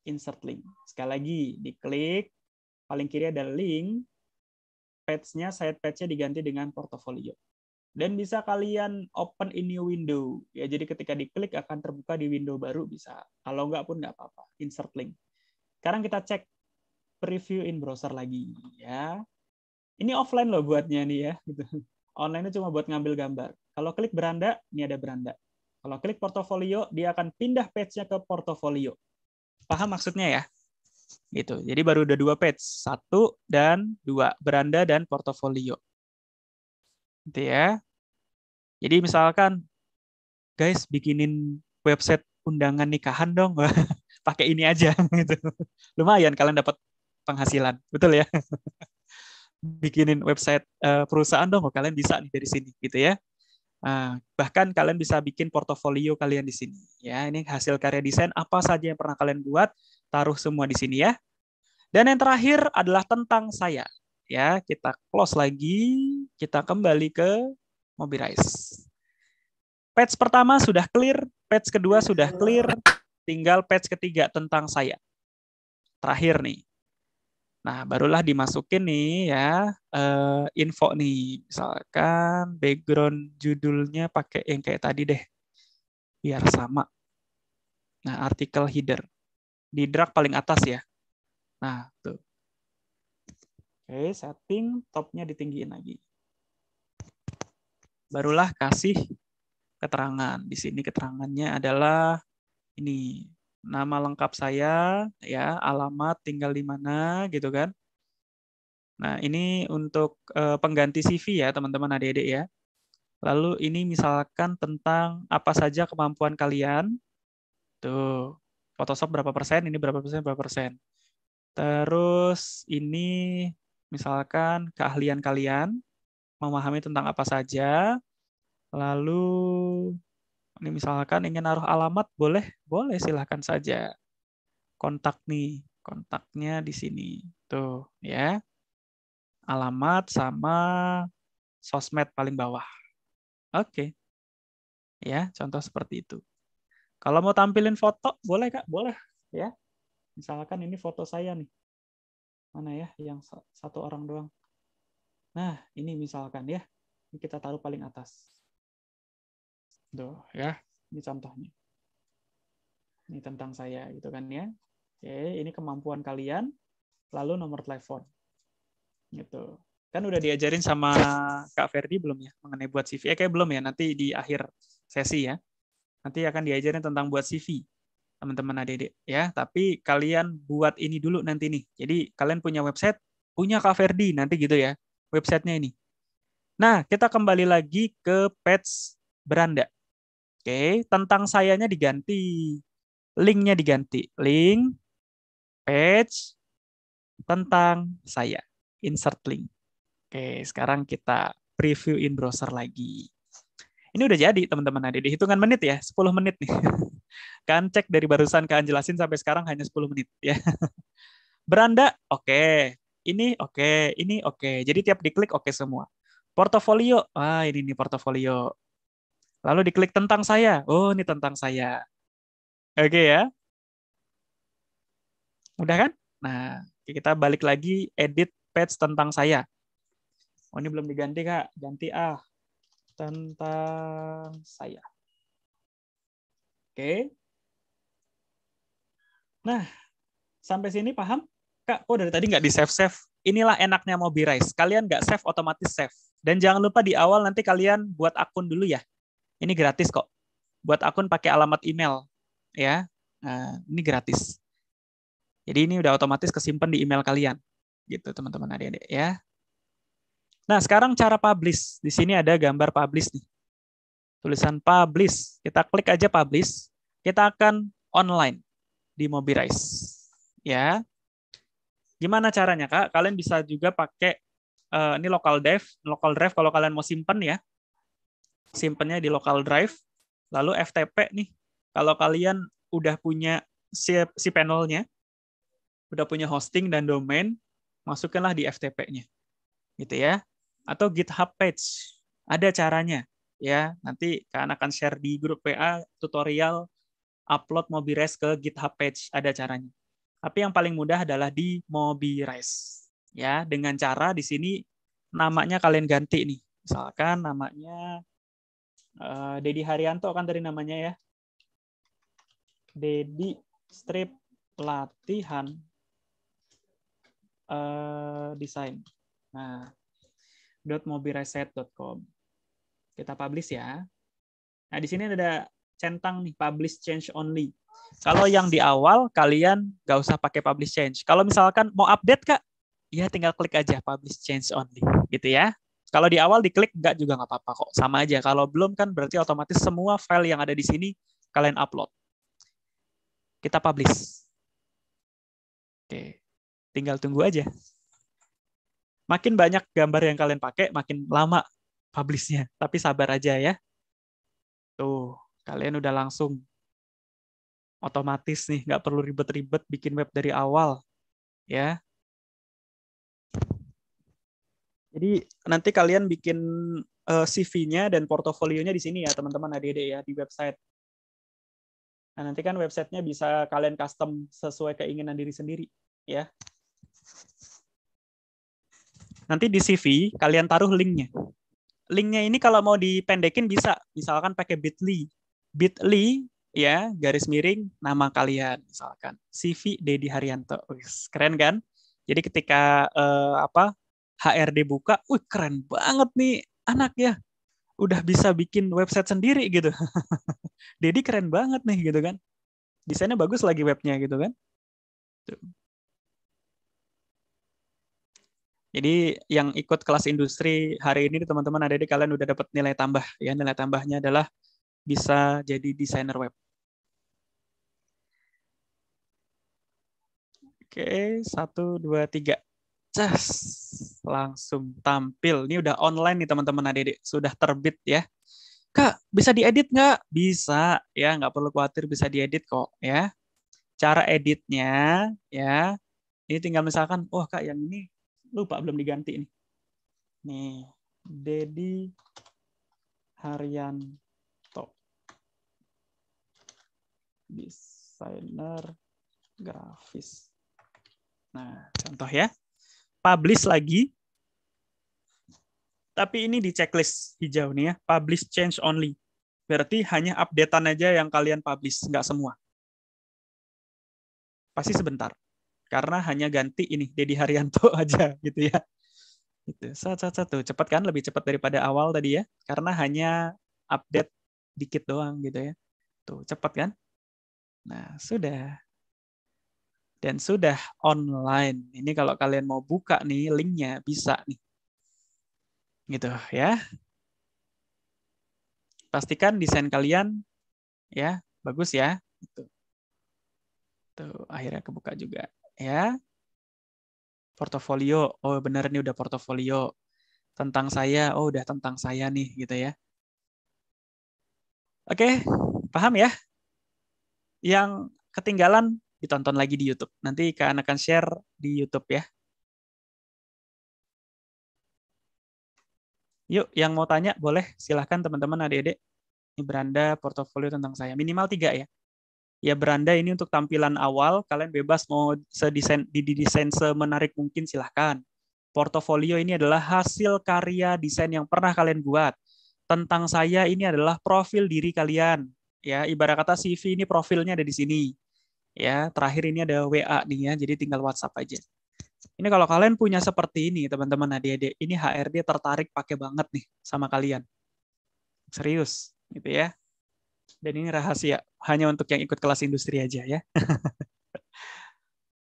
Insert link. Sekali lagi, diklik paling kiri ada link, page-nya, site page-nya diganti dengan portofolio dan bisa kalian open in new window ya jadi ketika diklik akan terbuka di window baru bisa kalau enggak pun enggak apa-apa insert link sekarang kita cek preview in browser lagi ya ini offline loh buatnya nih ya gitu online cuma buat ngambil gambar kalau klik beranda ini ada beranda kalau klik portofolio dia akan pindah page-nya ke portofolio paham maksudnya ya gitu jadi baru ada dua page satu dan dua beranda dan portofolio gitu ya. Jadi misalkan guys bikinin website undangan nikahan dong. Pakai ini aja gitu. Lumayan kalian dapat penghasilan, betul ya? Bikinin website uh, perusahaan dong, oh, kalian bisa nih dari sini gitu ya. Uh, bahkan kalian bisa bikin portofolio kalian di sini ya. Ini hasil karya desain apa saja yang pernah kalian buat, taruh semua di sini ya. Dan yang terakhir adalah tentang saya ya kita close lagi kita kembali ke Mobilize patch pertama sudah clear patch kedua sudah clear tinggal patch ketiga tentang saya terakhir nih nah barulah dimasukin nih ya uh, info nih misalkan background judulnya pakai yang kayak tadi deh biar sama nah artikel header di drag paling atas ya nah tuh Oke, setting topnya ditinggiin lagi. Barulah kasih keterangan. Di sini keterangannya adalah ini nama lengkap saya, ya, alamat tinggal di mana gitu kan. Nah, ini untuk uh, pengganti CV ya, teman-teman Adik-adik ya. Lalu ini misalkan tentang apa saja kemampuan kalian. Tuh, Photoshop berapa persen, ini berapa persen, berapa persen. Terus ini misalkan keahlian kalian, memahami tentang apa saja, lalu ini misalkan ingin naruh alamat, boleh, boleh silahkan saja. Kontak nih, kontaknya di sini. Tuh, ya. Alamat sama sosmed paling bawah. Oke. Ya, contoh seperti itu. Kalau mau tampilin foto, boleh Kak? Boleh. Ya. Misalkan ini foto saya nih mana ya yang satu orang doang. Nah, ini misalkan ya, ini kita taruh paling atas. Tuh, ya, ini contohnya. Ini tentang saya gitu kan ya. Oke, ini kemampuan kalian, lalu nomor telepon. Gitu. Kan udah diajarin sama Kak Ferdi belum ya mengenai buat CV? Eh, kayak belum ya, nanti di akhir sesi ya. Nanti akan diajarin tentang buat CV teman-teman adik-adik ya. Tapi kalian buat ini dulu nanti nih. Jadi kalian punya website, punya Kak Ferdi nanti gitu ya. Websitenya ini. Nah, kita kembali lagi ke page beranda. Oke, tentang sayanya diganti. Linknya diganti. Link, page, tentang saya. Insert link. Oke, sekarang kita preview in browser lagi. Ini udah jadi teman-teman. Ada di hitungan menit ya, 10 menit nih. kan cek dari barusan kan jelasin sampai sekarang hanya 10 menit ya. Beranda, oke. Okay. Ini oke, okay. ini oke. Okay. Jadi tiap diklik oke okay semua. Portofolio, ah ini nih portofolio. Lalu diklik tentang saya. Oh, ini tentang saya. Oke okay, ya. Udah kan? Nah, kita balik lagi edit page tentang saya. Oh, ini belum diganti, Kak. Ganti ah tentang saya. Oke. Nah, sampai sini paham? Kak, oh dari tadi nggak di-save-save. Inilah enaknya Mobi Rise. Kalian nggak save, otomatis save. Dan jangan lupa di awal nanti kalian buat akun dulu ya. Ini gratis kok. Buat akun pakai alamat email. ya. Nah, ini gratis. Jadi ini udah otomatis kesimpan di email kalian. Gitu teman-teman adik-adik ya. Nah, sekarang cara publish. Di sini ada gambar publish nih. Tulisan publish. Kita klik aja publish. Kita akan online di Mobilize. Ya. Gimana caranya, Kak? Kalian bisa juga pakai uh, ini local drive, local drive kalau kalian mau simpen ya. Simpennya di local drive. Lalu FTP nih. Kalau kalian udah punya si, si panelnya, udah punya hosting dan domain, masukkanlah di FTP-nya. Gitu ya atau GitHub page. Ada caranya ya. Nanti karena akan share di grup PA tutorial upload MobiRes ke GitHub page, ada caranya. Tapi yang paling mudah adalah di MobiRes. Ya, dengan cara di sini namanya kalian ganti nih. Misalkan namanya uh, eh, Dedi Haryanto kan dari namanya ya. Dedi strip latihan uh, eh, desain. Nah, www.mobireset.com. Kita publish ya. Nah, di sini ada centang nih, publish change only. Kalau yang di awal, kalian nggak usah pakai publish change. Kalau misalkan mau update, Kak, ya tinggal klik aja publish change only, gitu ya. Kalau di awal diklik, nggak juga nggak apa-apa kok. Sama aja. Kalau belum kan berarti otomatis semua file yang ada di sini kalian upload. Kita publish. Oke, tinggal tunggu aja makin banyak gambar yang kalian pakai, makin lama publishnya. Tapi sabar aja ya. Tuh, kalian udah langsung otomatis nih, nggak perlu ribet-ribet bikin web dari awal. Ya. Jadi nanti kalian bikin eh, CV-nya dan portofolionya di sini ya, teman-teman adik-adik ya, di website. Nah, nanti kan websitenya bisa kalian custom sesuai keinginan diri sendiri, ya. Nanti di CV kalian taruh linknya. Linknya ini kalau mau dipendekin bisa, misalkan pakai Bitly. Bitly ya garis miring nama kalian misalkan CV Dedi Haryanto. Wih keren kan? Jadi ketika eh, apa HRD buka, wih keren banget nih anak ya. Udah bisa bikin website sendiri gitu. Dedi keren banget nih gitu kan. Desainnya bagus lagi webnya gitu kan. Jadi yang ikut kelas industri hari ini teman-teman ada di kalian udah dapat nilai tambah ya. Nilai tambahnya adalah bisa jadi desainer web. Oke, satu, dua, tiga. Cus. langsung tampil. Ini udah online nih teman-teman adik-adik. Sudah terbit ya. Kak, bisa diedit nggak? Bisa. Ya, nggak perlu khawatir bisa diedit kok ya. Cara editnya ya, ini tinggal misalkan, wah oh, kak yang ini lupa belum diganti nih. Nih, Dedi Haryanto. Desainer grafis. Nah, contoh ya. Publish lagi. Tapi ini di checklist hijau nih ya. Publish change only. Berarti hanya updatean aja yang kalian publish, nggak semua. Pasti sebentar karena hanya ganti ini Dedi Haryanto aja gitu ya. itu Satu satu cepat kan lebih cepat daripada awal tadi ya karena hanya update dikit doang gitu ya. Tuh cepat kan? Nah, sudah. Dan sudah online. Ini kalau kalian mau buka nih linknya bisa nih. Gitu ya. Pastikan desain kalian ya bagus ya. Gitu. Tuh, akhirnya kebuka juga ya portofolio oh benar ini udah portofolio tentang saya oh udah tentang saya nih gitu ya oke paham ya yang ketinggalan ditonton lagi di YouTube nanti kalian akan share di YouTube ya yuk yang mau tanya boleh silahkan teman-teman adik-adik ini beranda portofolio tentang saya minimal tiga ya ya beranda ini untuk tampilan awal kalian bebas mau sedesain didesain semenarik mungkin silahkan portofolio ini adalah hasil karya desain yang pernah kalian buat tentang saya ini adalah profil diri kalian ya ibarat kata CV ini profilnya ada di sini ya terakhir ini ada WA nih ya jadi tinggal WhatsApp aja ini kalau kalian punya seperti ini teman-teman adik-adik ini HRD tertarik pakai banget nih sama kalian serius gitu ya dan ini rahasia, hanya untuk yang ikut kelas industri aja ya.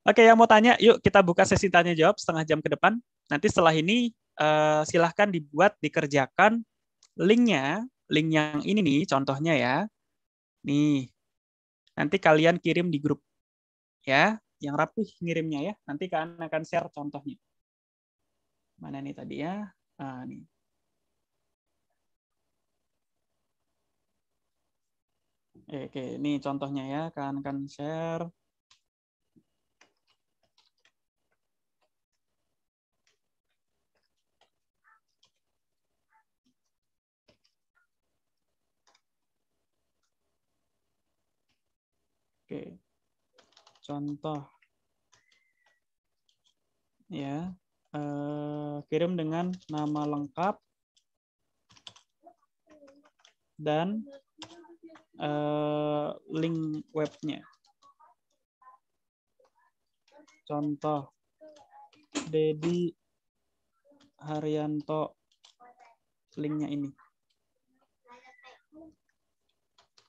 Oke, yang mau tanya, yuk kita buka sesi tanya jawab setengah jam ke depan. Nanti setelah ini eh, silahkan dibuat, dikerjakan linknya, link yang ini nih, contohnya ya. Nih, nanti kalian kirim di grup, ya, yang rapih ngirimnya ya. Nanti kalian akan share contohnya. Mana nih tadi ya? Ah, nih. Oke, okay, ini contohnya ya, kan kan share. Oke. Contoh. Ya. Eh, kirim dengan nama lengkap dan uh, link webnya. Contoh, Dedi Haryanto linknya ini.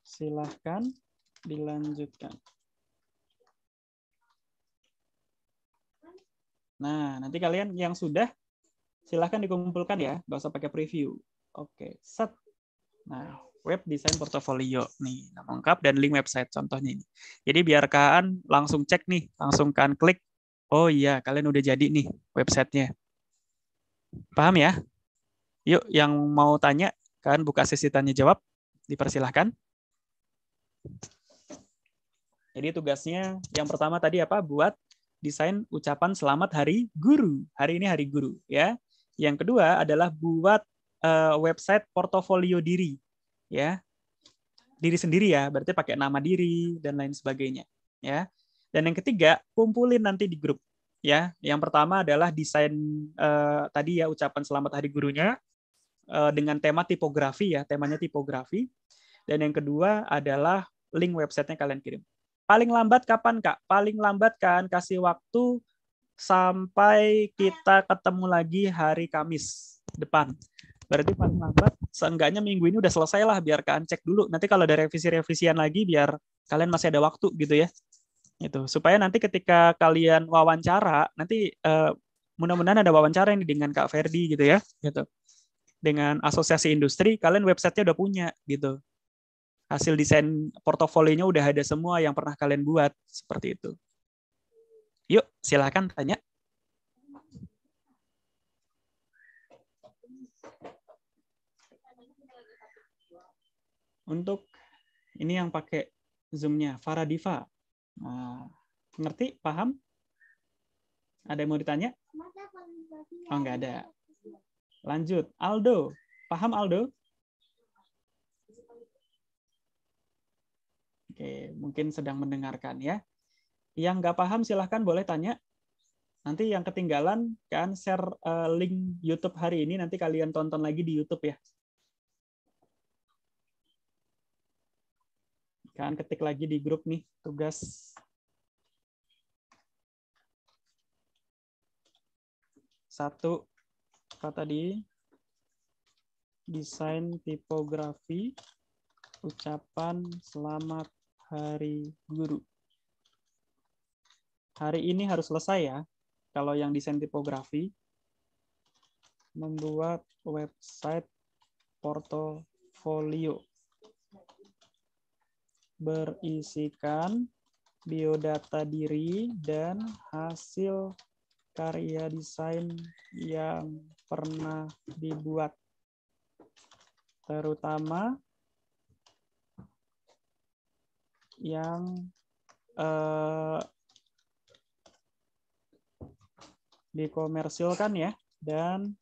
Silahkan dilanjutkan. Nah, nanti kalian yang sudah silahkan dikumpulkan ya, nggak usah pakai preview. Oke, set. Nah, web design portofolio nih nama lengkap dan link website contohnya ini. Jadi biar kalian langsung cek nih, langsung kalian klik. Oh iya, kalian udah jadi nih websitenya. Paham ya? Yuk, yang mau tanya, kalian buka sesi tanya jawab. Dipersilahkan. Jadi tugasnya yang pertama tadi apa? Buat desain ucapan selamat hari guru. Hari ini hari guru ya. Yang kedua adalah buat eh, website portofolio diri ya diri sendiri ya berarti pakai nama diri dan lain sebagainya ya dan yang ketiga kumpulin nanti di grup ya yang pertama adalah desain eh, tadi ya ucapan selamat hari gurunya eh, dengan tema tipografi ya temanya tipografi dan yang kedua adalah link websitenya kalian kirim paling lambat kapan kak paling lambat kan kasih waktu sampai kita ketemu lagi hari Kamis depan berarti paling lambat seenggaknya minggu ini udah selesai lah biar kalian cek dulu nanti kalau ada revisi-revisian lagi biar kalian masih ada waktu gitu ya itu supaya nanti ketika kalian wawancara nanti uh, mudah-mudahan ada wawancara yang dengan Kak Ferdi gitu ya gitu dengan asosiasi industri kalian websitenya udah punya gitu hasil desain portofolionya udah ada semua yang pernah kalian buat seperti itu yuk silahkan tanya Untuk ini yang pakai zoomnya nya Faradiva. Nah, ngerti? Paham? Ada yang mau ditanya? Oh, nggak ada. Lanjut, Aldo. Paham Aldo? Oke, mungkin sedang mendengarkan ya. Yang nggak paham silahkan boleh tanya. Nanti yang ketinggalan kan share eh, link YouTube hari ini nanti kalian tonton lagi di YouTube ya. Kan ketik lagi di grup nih tugas. Satu, kata di Desain tipografi, ucapan selamat hari guru. Hari ini harus selesai ya, kalau yang desain tipografi. Membuat website portofolio berisikan biodata diri dan hasil karya desain yang pernah dibuat, terutama yang eh, dikomersilkan ya, dan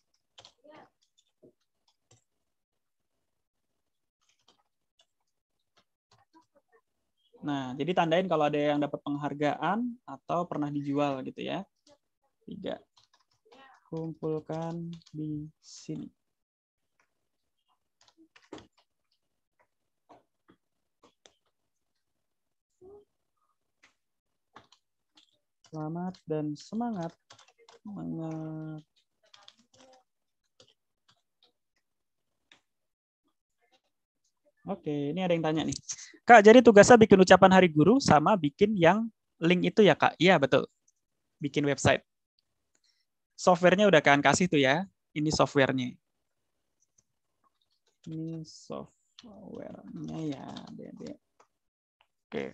Nah, jadi tandain kalau ada yang dapat penghargaan atau pernah dijual gitu ya. Tiga. Kumpulkan di sini. Selamat dan semangat Semangat. Oke, ini ada yang tanya nih. Kak, jadi tugasnya bikin ucapan hari guru sama bikin yang link itu ya, Kak? Iya, betul. Bikin website. Softwarenya udah kalian kasih tuh ya. Ini softwarenya. Ini softwarenya ya, Dede. Oke.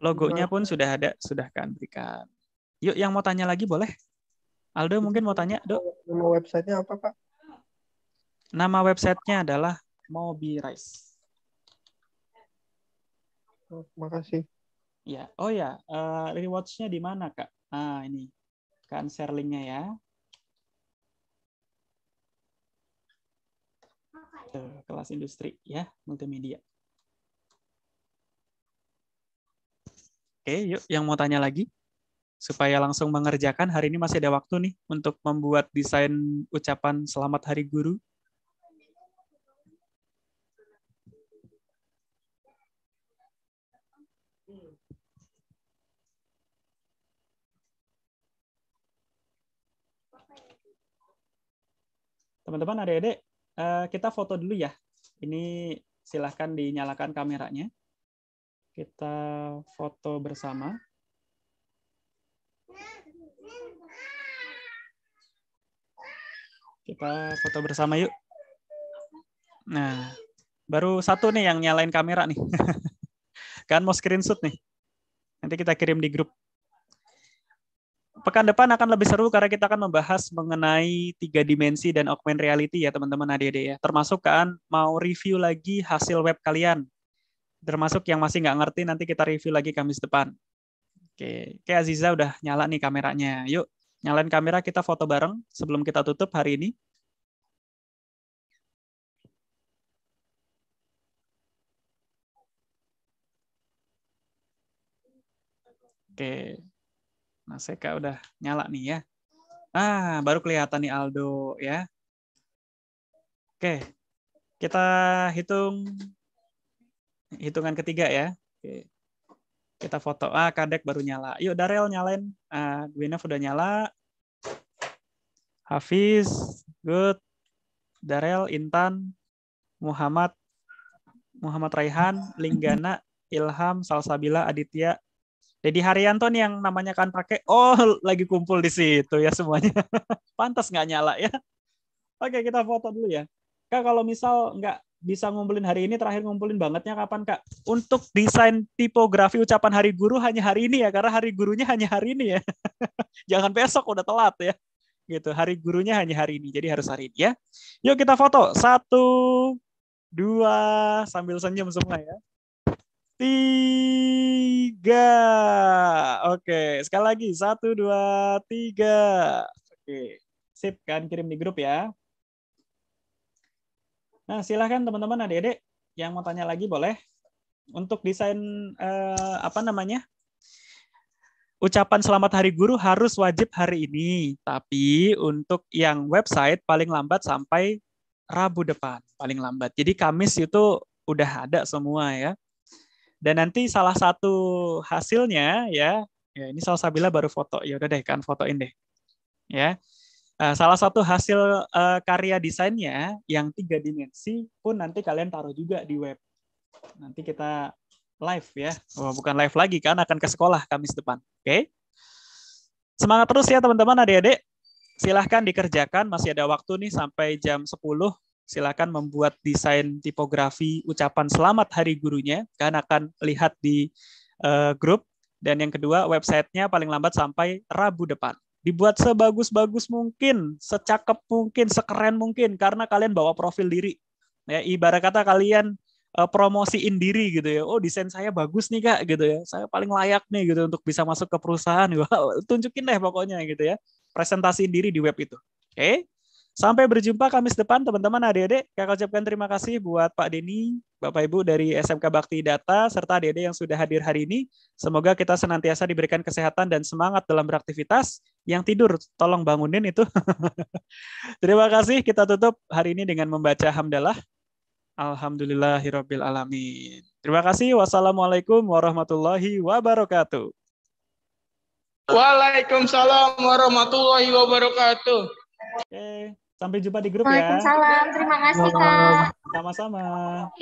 Logonya pun sudah ada, sudah kalian berikan. Yuk, yang mau tanya lagi boleh? Aldo mungkin mau tanya, Dok. Nama websitenya apa, Pak? Nama websitenya adalah Rice. Terima kasih. Ya, oh ya, uh, rewards-nya di mana kak? Ah ini, kan share linknya ya. kelas industri ya, multimedia. Oke, yuk yang mau tanya lagi supaya langsung mengerjakan hari ini masih ada waktu nih untuk membuat desain ucapan selamat hari guru. Teman-teman adik-adik, eh, kita foto dulu ya. Ini silahkan dinyalakan kameranya. Kita foto bersama. Kita foto bersama yuk. Nah, baru satu nih yang nyalain kamera nih. kan mau screenshot nih. Nanti kita kirim di grup pekan depan akan lebih seru karena kita akan membahas mengenai tiga dimensi dan augmented reality ya teman-teman adik-adik ya. Termasuk kan mau review lagi hasil web kalian. Termasuk yang masih nggak ngerti nanti kita review lagi Kamis depan. Oke, Oke Aziza udah nyala nih kameranya. Yuk, nyalain kamera kita foto bareng sebelum kita tutup hari ini. Oke. Nah, saya kayak udah nyala nih ya. Ah, baru kelihatan nih Aldo ya. Oke, kita hitung hitungan ketiga ya. Oke. Kita foto. Ah, kadek baru nyala. Yuk, Darel nyalain. Ah, Gwinev udah nyala. Hafiz, good. Darel, Intan, Muhammad, Muhammad Raihan, Linggana, Ilham, Salsabila, Aditya, Dedi Haryanto nih yang namanya kan pakai oh lagi kumpul di situ ya semuanya pantas nggak nyala ya oke kita foto dulu ya kak kalau misal nggak bisa ngumpulin hari ini terakhir ngumpulin bangetnya kapan kak untuk desain tipografi ucapan hari guru hanya hari ini ya karena hari gurunya hanya hari ini ya jangan besok udah telat ya gitu hari gurunya hanya hari ini jadi harus hari ini ya yuk kita foto satu dua sambil senyum semua ya tiga. Oke, sekali lagi satu dua tiga. Oke, sip kan kirim di grup ya. Nah silahkan teman-teman adik-adik yang mau tanya lagi boleh untuk desain eh, apa namanya ucapan selamat hari guru harus wajib hari ini. Tapi untuk yang website paling lambat sampai Rabu depan paling lambat. Jadi Kamis itu udah ada semua ya. Dan nanti salah satu hasilnya ya, ya ini Salsabila baru foto, ya udah deh kan fotoin deh. Ya. Eh, salah satu hasil uh, karya desainnya yang tiga dimensi pun nanti kalian taruh juga di web. Nanti kita live ya. Oh, bukan live lagi kan akan ke sekolah Kamis depan. Oke. Okay? Semangat terus ya teman-teman adik-adik. Silahkan dikerjakan masih ada waktu nih sampai jam 10 silakan membuat desain tipografi ucapan selamat hari gurunya. Kalian akan lihat di uh, grup. Dan yang kedua, websitenya paling lambat sampai Rabu depan. Dibuat sebagus-bagus mungkin, secakep mungkin, sekeren mungkin, karena kalian bawa profil diri. Ya, ibarat kata kalian uh, promosiin diri gitu ya. Oh, desain saya bagus nih kak gitu ya. Saya paling layak nih gitu untuk bisa masuk ke perusahaan. Wow, tunjukin deh pokoknya gitu ya. presentasi diri di web itu. Oke. Okay? Sampai berjumpa Kamis depan teman-teman adik-adik. Kakak ucapkan terima kasih buat Pak Dini, Bapak Ibu dari SMK Bakti Data, serta adik-adik yang sudah hadir hari ini. Semoga kita senantiasa diberikan kesehatan dan semangat dalam beraktivitas. Yang tidur, tolong bangunin itu. terima kasih. Kita tutup hari ini dengan membaca Hamdalah. Alhamdulillahirabbil alamin. Terima kasih. Wassalamualaikum warahmatullahi wabarakatuh. Waalaikumsalam warahmatullahi wabarakatuh. Okay. Sampai jumpa di grup ya. Waalaikumsalam. Terima kasih, Kak. Sama-sama.